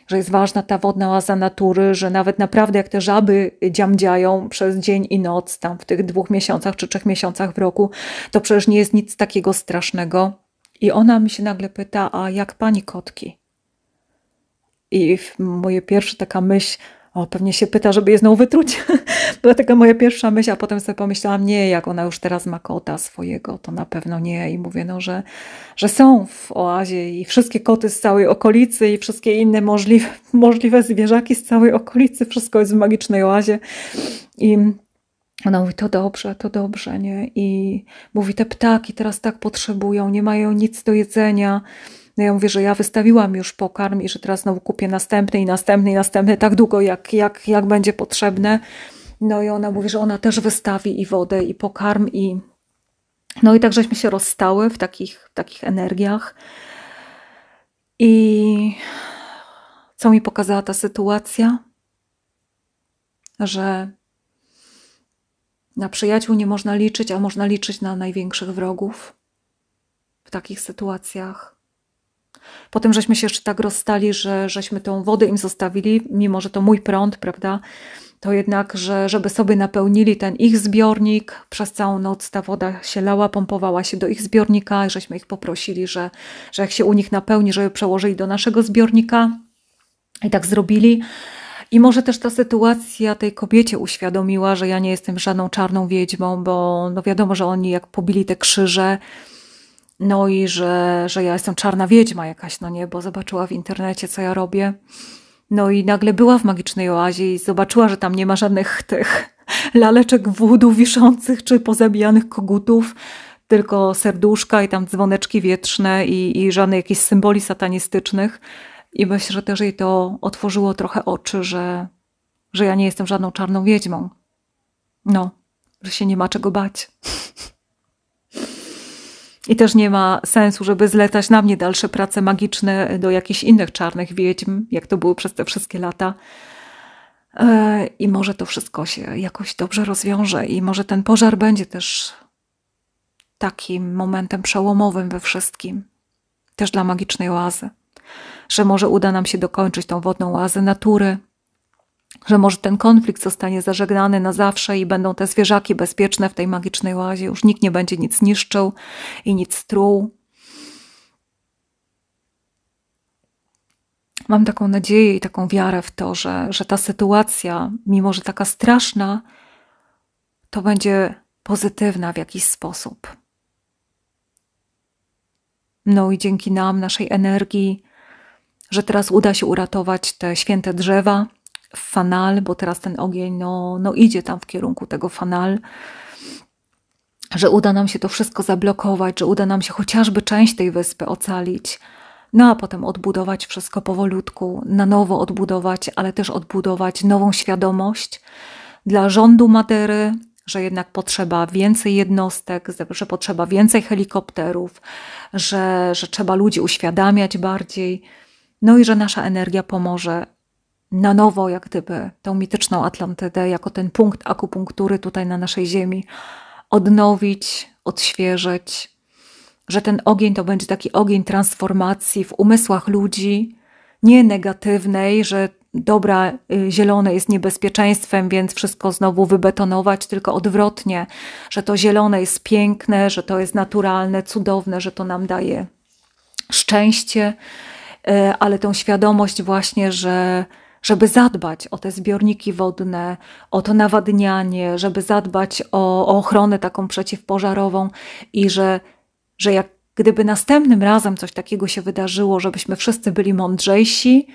że jest ważna ta wodna oaza natury, że nawet naprawdę jak te żaby dziamdziają przez dzień i noc tam w tych dwóch miesiącach czy trzech miesiącach w roku, to przecież nie jest nic takiego strasznego. I ona mi się nagle pyta, a jak pani kotki? I moje pierwsza taka myśl, o, pewnie się pyta, żeby je znowu wytruć. taka moja pierwsza myśl, a potem sobie pomyślałam, nie, jak ona już teraz ma kota swojego, to na pewno nie. I mówię, no, że, że są w oazie i wszystkie koty z całej okolicy i wszystkie inne możliwe, możliwe zwierzaki z całej okolicy, wszystko jest w magicznej oazie. I ona mówi, to dobrze, to dobrze, nie? I mówi, te ptaki teraz tak potrzebują, nie mają nic do jedzenia no ja mówię, że ja wystawiłam już pokarm i że teraz znowu kupię następny i następny i następny tak długo, jak, jak, jak będzie potrzebne. No i ona mówi, że ona też wystawi i wodę, i pokarm, i. No i tak żeśmy się rozstały w takich, takich energiach. I co mi pokazała ta sytuacja? Że na przyjaciół nie można liczyć, a można liczyć na największych wrogów w takich sytuacjach po tym, żeśmy się jeszcze tak rozstali, że żeśmy tą wodę im zostawili, mimo że to mój prąd, prawda? To jednak, że żeby sobie napełnili ten ich zbiornik, przez całą noc ta woda się lała, pompowała się do ich zbiornika, żeśmy ich poprosili, że, że jak się u nich napełni, żeby przełożyli do naszego zbiornika. I tak zrobili. I może też ta sytuacja tej kobiecie uświadomiła, że ja nie jestem żadną czarną wiedźmą, bo no wiadomo, że oni jak pobili te krzyże, no i że, że ja jestem czarna wiedźma jakaś, no nie, bo zobaczyła w internecie, co ja robię. No i nagle była w magicznej oazie i zobaczyła, że tam nie ma żadnych tych laleczek wódu wiszących czy pozabijanych kogutów, tylko serduszka i tam dzwoneczki wietrzne i, i żadnych jakichś symboli satanistycznych. I myślę, że też jej to otworzyło trochę oczy, że, że ja nie jestem żadną czarną wiedźmą. No, że się nie ma czego bać. I też nie ma sensu, żeby zlecać na mnie dalsze prace magiczne do jakichś innych czarnych wiedźm, jak to było przez te wszystkie lata. E, I może to wszystko się jakoś dobrze rozwiąże, i może ten pożar będzie też takim momentem przełomowym we wszystkim, też dla magicznej oazy, że może uda nam się dokończyć tą wodną oazę natury, że może ten konflikt zostanie zażegnany na zawsze i będą te zwierzaki bezpieczne w tej magicznej łazie. Już nikt nie będzie nic niszczył i nic truł. Mam taką nadzieję i taką wiarę w to, że, że ta sytuacja, mimo że taka straszna, to będzie pozytywna w jakiś sposób. No i dzięki nam, naszej energii, że teraz uda się uratować te święte drzewa, fanal, bo teraz ten ogień no, no idzie tam w kierunku tego fanal, że uda nam się to wszystko zablokować, że uda nam się chociażby część tej wyspy ocalić, no a potem odbudować wszystko powolutku, na nowo odbudować, ale też odbudować nową świadomość dla rządu Madery, że jednak potrzeba więcej jednostek, że potrzeba więcej helikopterów, że, że trzeba ludzi uświadamiać bardziej, no i że nasza energia pomoże na nowo, jak gdyby, tą mityczną Atlantydę, jako ten punkt akupunktury tutaj na naszej ziemi, odnowić, odświeżyć, że ten ogień to będzie taki ogień transformacji w umysłach ludzi, nie negatywnej, że dobra y, zielone jest niebezpieczeństwem, więc wszystko znowu wybetonować, tylko odwrotnie, że to zielone jest piękne, że to jest naturalne, cudowne, że to nam daje szczęście, y, ale tą świadomość właśnie, że żeby zadbać o te zbiorniki wodne, o to nawadnianie, żeby zadbać o, o ochronę taką przeciwpożarową i że, że jak gdyby następnym razem coś takiego się wydarzyło, żebyśmy wszyscy byli mądrzejsi,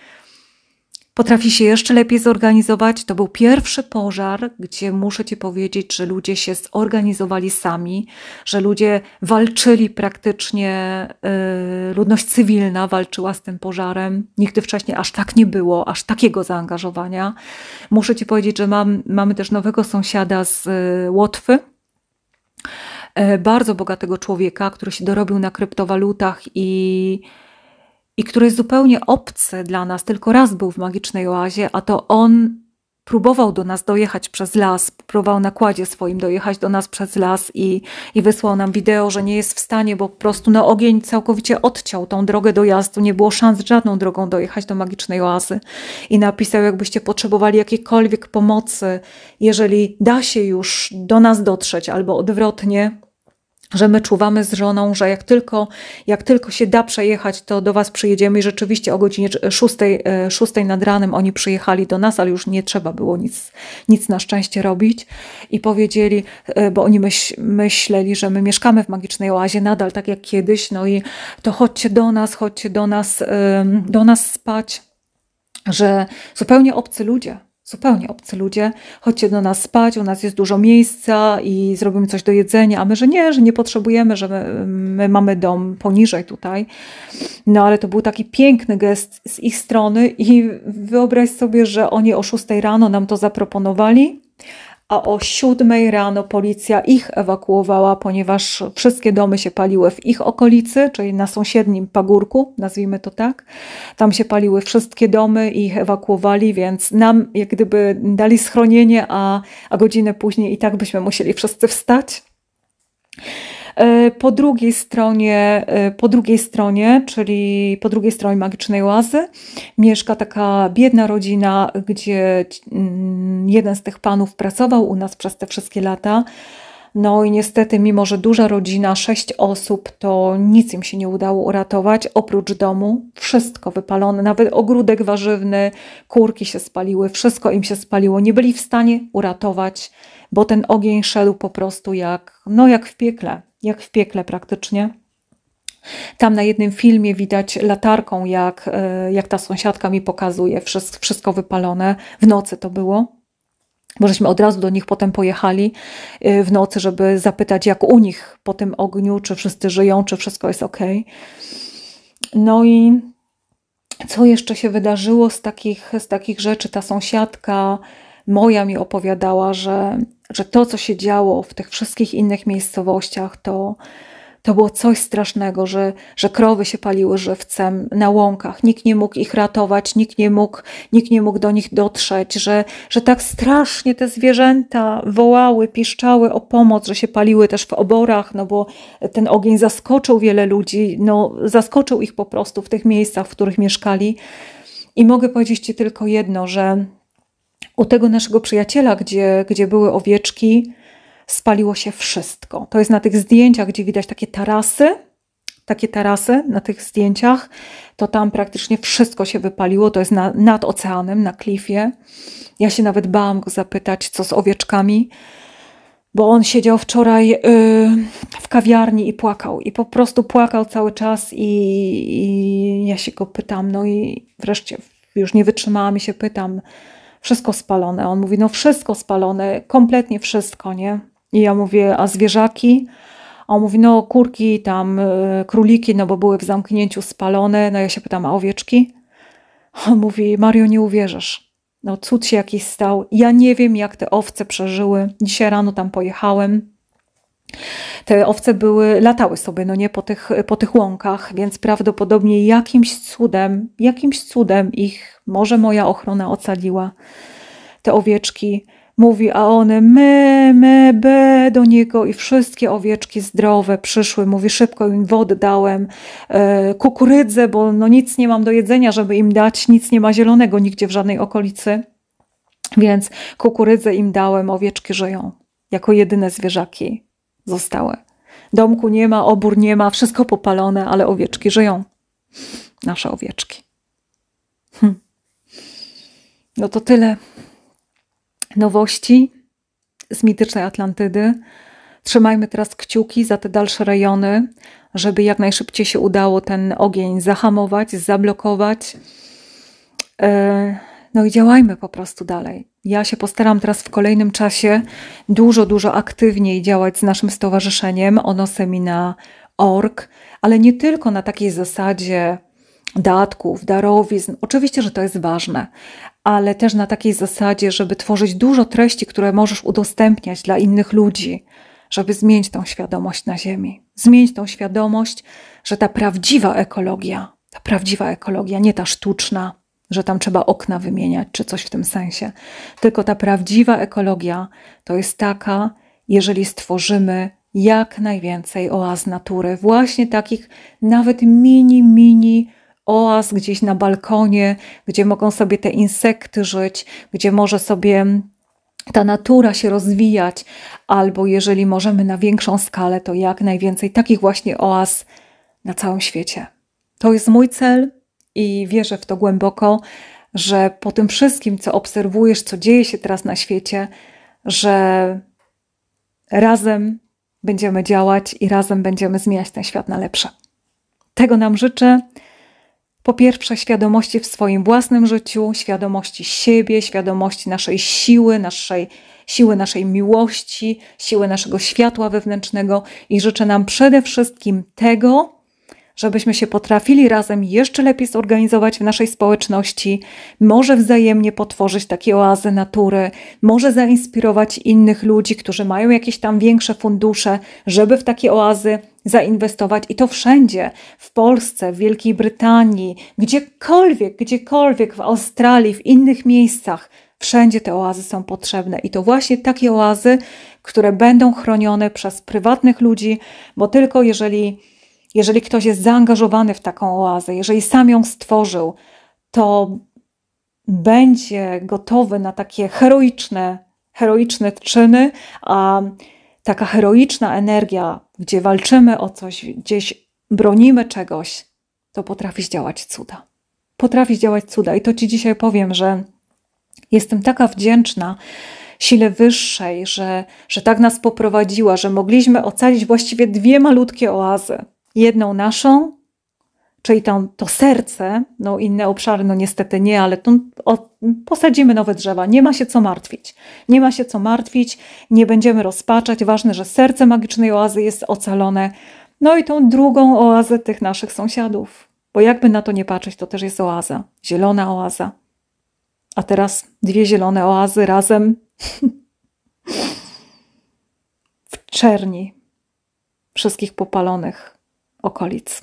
Potrafi się jeszcze lepiej zorganizować. To był pierwszy pożar, gdzie muszę Ci powiedzieć, że ludzie się zorganizowali sami, że ludzie walczyli praktycznie, yy, ludność cywilna walczyła z tym pożarem. Nigdy wcześniej aż tak nie było, aż takiego zaangażowania. Muszę Ci powiedzieć, że mam, mamy też nowego sąsiada z yy, Łotwy y, bardzo bogatego człowieka, który się dorobił na kryptowalutach i i który jest zupełnie obcy dla nas, tylko raz był w magicznej oazie, a to on próbował do nas dojechać przez las, próbował na kładzie swoim dojechać do nas przez las i, i wysłał nam wideo, że nie jest w stanie, bo po prostu na ogień całkowicie odciął tą drogę dojazdu, nie było szans żadną drogą dojechać do magicznej oazy i napisał, jakbyście potrzebowali jakiejkolwiek pomocy, jeżeli da się już do nas dotrzeć albo odwrotnie, że my czuwamy z żoną, że jak tylko, jak tylko się da przejechać, to do Was przyjedziemy i rzeczywiście o godzinie 6, 6 e, nad ranem oni przyjechali do nas, ale już nie trzeba było nic, nic na szczęście robić i powiedzieli, e, bo oni myśleli, że my mieszkamy w Magicznej Oazie nadal, tak jak kiedyś, no i to chodźcie do nas, chodźcie do nas, do nas spać, że zupełnie obcy ludzie, zupełnie obcy ludzie, chodźcie do nas spać, u nas jest dużo miejsca i zrobimy coś do jedzenia, a my, że nie, że nie potrzebujemy, że my, my, mamy dom poniżej tutaj. No ale to był taki piękny gest z ich strony i wyobraź sobie, że oni o 6 rano nam to zaproponowali, a o 7 rano policja ich ewakuowała, ponieważ wszystkie domy się paliły w ich okolicy, czyli na sąsiednim pagórku, nazwijmy to tak. Tam się paliły wszystkie domy i ich ewakuowali, więc nam jak gdyby dali schronienie, a, a godzinę później i tak byśmy musieli wszyscy wstać. E, po drugiej stronie, e, po drugiej stronie, czyli po drugiej stronie magicznej łazy, mieszka taka biedna rodzina, gdzie mm, jeden z tych panów pracował u nas przez te wszystkie lata. No i niestety, mimo że duża rodzina, sześć osób, to nic im się nie udało uratować, oprócz domu. Wszystko wypalone, nawet ogródek warzywny, kurki się spaliły, wszystko im się spaliło. Nie byli w stanie uratować, bo ten ogień szedł po prostu jak, no jak w piekle jak w piekle praktycznie. Tam na jednym filmie widać latarką, jak, e, jak ta sąsiadka mi pokazuje, wszystko, wszystko wypalone. W nocy to było bo żeśmy od razu do nich potem pojechali e, w nocy, żeby zapytać, jak u nich po tym ogniu, czy wszyscy żyją, czy wszystko jest ok. No i co jeszcze się wydarzyło z takich, z takich rzeczy? Ta sąsiadka moja mi opowiadała, że że to, co się działo w tych wszystkich innych miejscowościach, to, to było coś strasznego, że, że krowy się paliły żywcem na łąkach, nikt nie mógł ich ratować, nikt nie mógł, nikt nie mógł do nich dotrzeć, że, że tak strasznie te zwierzęta wołały, piszczały o pomoc, że się paliły też w oborach, no bo ten ogień zaskoczył wiele ludzi, no, zaskoczył ich po prostu w tych miejscach, w których mieszkali. I mogę powiedzieć Ci tylko jedno, że u tego naszego przyjaciela, gdzie, gdzie były owieczki, spaliło się wszystko. To jest na tych zdjęciach, gdzie widać takie tarasy, takie tarasy na tych zdjęciach, to tam praktycznie wszystko się wypaliło. To jest na, nad oceanem, na klifie. Ja się nawet bałam go zapytać, co z owieczkami, bo on siedział wczoraj yy, w kawiarni i płakał. I po prostu płakał cały czas, i, i ja się go pytam. No i wreszcie już nie wytrzymałam i się pytam wszystko spalone. On mówi, no wszystko spalone, kompletnie wszystko, nie? I ja mówię, a zwierzaki? A on mówi, no kurki, tam e, króliki, no bo były w zamknięciu spalone. No ja się pytam, a owieczki? On mówi, Mario, nie uwierzysz. No cud się jakiś stał. Ja nie wiem, jak te owce przeżyły. Dzisiaj rano tam pojechałem te owce były, latały sobie no nie, po, tych, po tych łąkach, więc prawdopodobnie jakimś cudem, jakimś cudem ich może moja ochrona ocaliła. Te owieczki mówi, a one my, my, be do niego i wszystkie owieczki zdrowe przyszły. Mówi, szybko im wodę dałem, e, kukurydzę, bo no nic nie mam do jedzenia, żeby im dać, nic nie ma zielonego nigdzie w żadnej okolicy. Więc kukurydzę im dałem, owieczki żyją jako jedyne zwierzaki zostały. Domku nie ma, obór nie ma, wszystko popalone, ale owieczki żyją. Nasze owieczki. Hm. No to tyle nowości z mitycznej Atlantydy. Trzymajmy teraz kciuki za te dalsze rejony, żeby jak najszybciej się udało ten ogień zahamować, zablokować. E, no i działajmy po prostu dalej. Ja się postaram teraz w kolejnym czasie dużo, dużo aktywniej działać z naszym stowarzyszeniem onosemina.org, ale nie tylko na takiej zasadzie datków, darowizn. Oczywiście, że to jest ważne, ale też na takiej zasadzie, żeby tworzyć dużo treści, które możesz udostępniać dla innych ludzi, żeby zmienić tą świadomość na Ziemi. Zmienić tą świadomość, że ta prawdziwa ekologia, ta prawdziwa ekologia, nie ta sztuczna, że tam trzeba okna wymieniać czy coś w tym sensie. Tylko ta prawdziwa ekologia to jest taka, jeżeli stworzymy jak najwięcej oaz natury, właśnie takich nawet mini, mini oaz gdzieś na balkonie, gdzie mogą sobie te insekty żyć, gdzie może sobie ta natura się rozwijać, albo jeżeli możemy na większą skalę, to jak najwięcej takich właśnie oaz na całym świecie. To jest mój cel, i wierzę w to głęboko, że po tym wszystkim, co obserwujesz, co dzieje się teraz na świecie, że razem będziemy działać i razem będziemy zmieniać ten świat na lepsze. Tego nam życzę. Po pierwsze, świadomości w swoim własnym życiu, świadomości siebie, świadomości naszej siły, naszej siły naszej miłości, siły naszego światła wewnętrznego i życzę nam przede wszystkim tego, żebyśmy się potrafili razem jeszcze lepiej zorganizować w naszej społeczności, może wzajemnie potworzyć takie oazy natury, może zainspirować innych ludzi, którzy mają jakieś tam większe fundusze, żeby w takie oazy zainwestować i to wszędzie w Polsce, w Wielkiej Brytanii, gdziekolwiek, gdziekolwiek w Australii, w innych miejscach. Wszędzie te oazy są potrzebne i to właśnie takie oazy, które będą chronione przez prywatnych ludzi, bo tylko jeżeli jeżeli ktoś jest zaangażowany w taką oazę, jeżeli sam ją stworzył, to będzie gotowy na takie heroiczne, heroiczne czyny, a taka heroiczna energia, gdzie walczymy o coś, gdzieś bronimy czegoś, to potrafi działać cuda. Potrafi działać cuda. I to Ci dzisiaj powiem, że jestem taka wdzięczna sile wyższej, że, że tak nas poprowadziła, że mogliśmy ocalić właściwie dwie malutkie oazy jedną naszą, czyli tam to serce, no inne obszary, no niestety nie, ale tu posadzimy nowe drzewa, nie ma się co martwić. Nie ma się co martwić, nie będziemy rozpaczać, ważne, że serce magicznej oazy jest ocalone, no i tą drugą oazę tych naszych sąsiadów, bo jakby na to nie patrzeć, to też jest oaza, zielona oaza. A teraz dwie zielone oazy razem w czerni wszystkich popalonych okolic.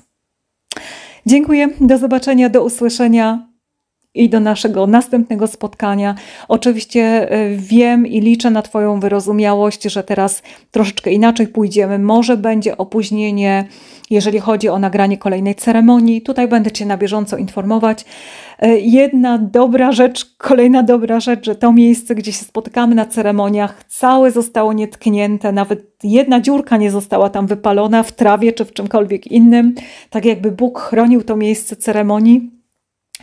Dziękuję, do zobaczenia, do usłyszenia i do naszego następnego spotkania. Oczywiście e, wiem i liczę na Twoją wyrozumiałość, że teraz troszeczkę inaczej pójdziemy. Może będzie opóźnienie, jeżeli chodzi o nagranie kolejnej ceremonii. Tutaj będę Cię na bieżąco informować. E, jedna dobra rzecz, kolejna dobra rzecz, że to miejsce, gdzie się spotykamy na ceremoniach, całe zostało nietknięte, nawet jedna dziurka nie została tam wypalona w trawie czy w czymkolwiek innym, tak jakby Bóg chronił to miejsce ceremonii.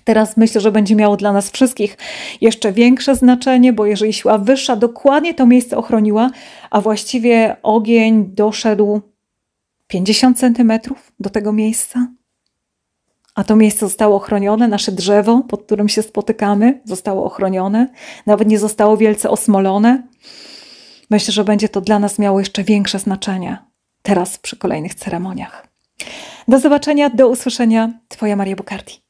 Teraz myślę, że będzie miało dla nas wszystkich jeszcze większe znaczenie, bo jeżeli siła wyższa dokładnie to miejsce ochroniła, a właściwie ogień doszedł 50 centymetrów do tego miejsca, a to miejsce zostało ochronione, nasze drzewo, pod którym się spotykamy, zostało ochronione, nawet nie zostało wielce osmolone. Myślę, że będzie to dla nas miało jeszcze większe znaczenie teraz przy kolejnych ceremoniach. Do zobaczenia, do usłyszenia. Twoja Maria Bukardi.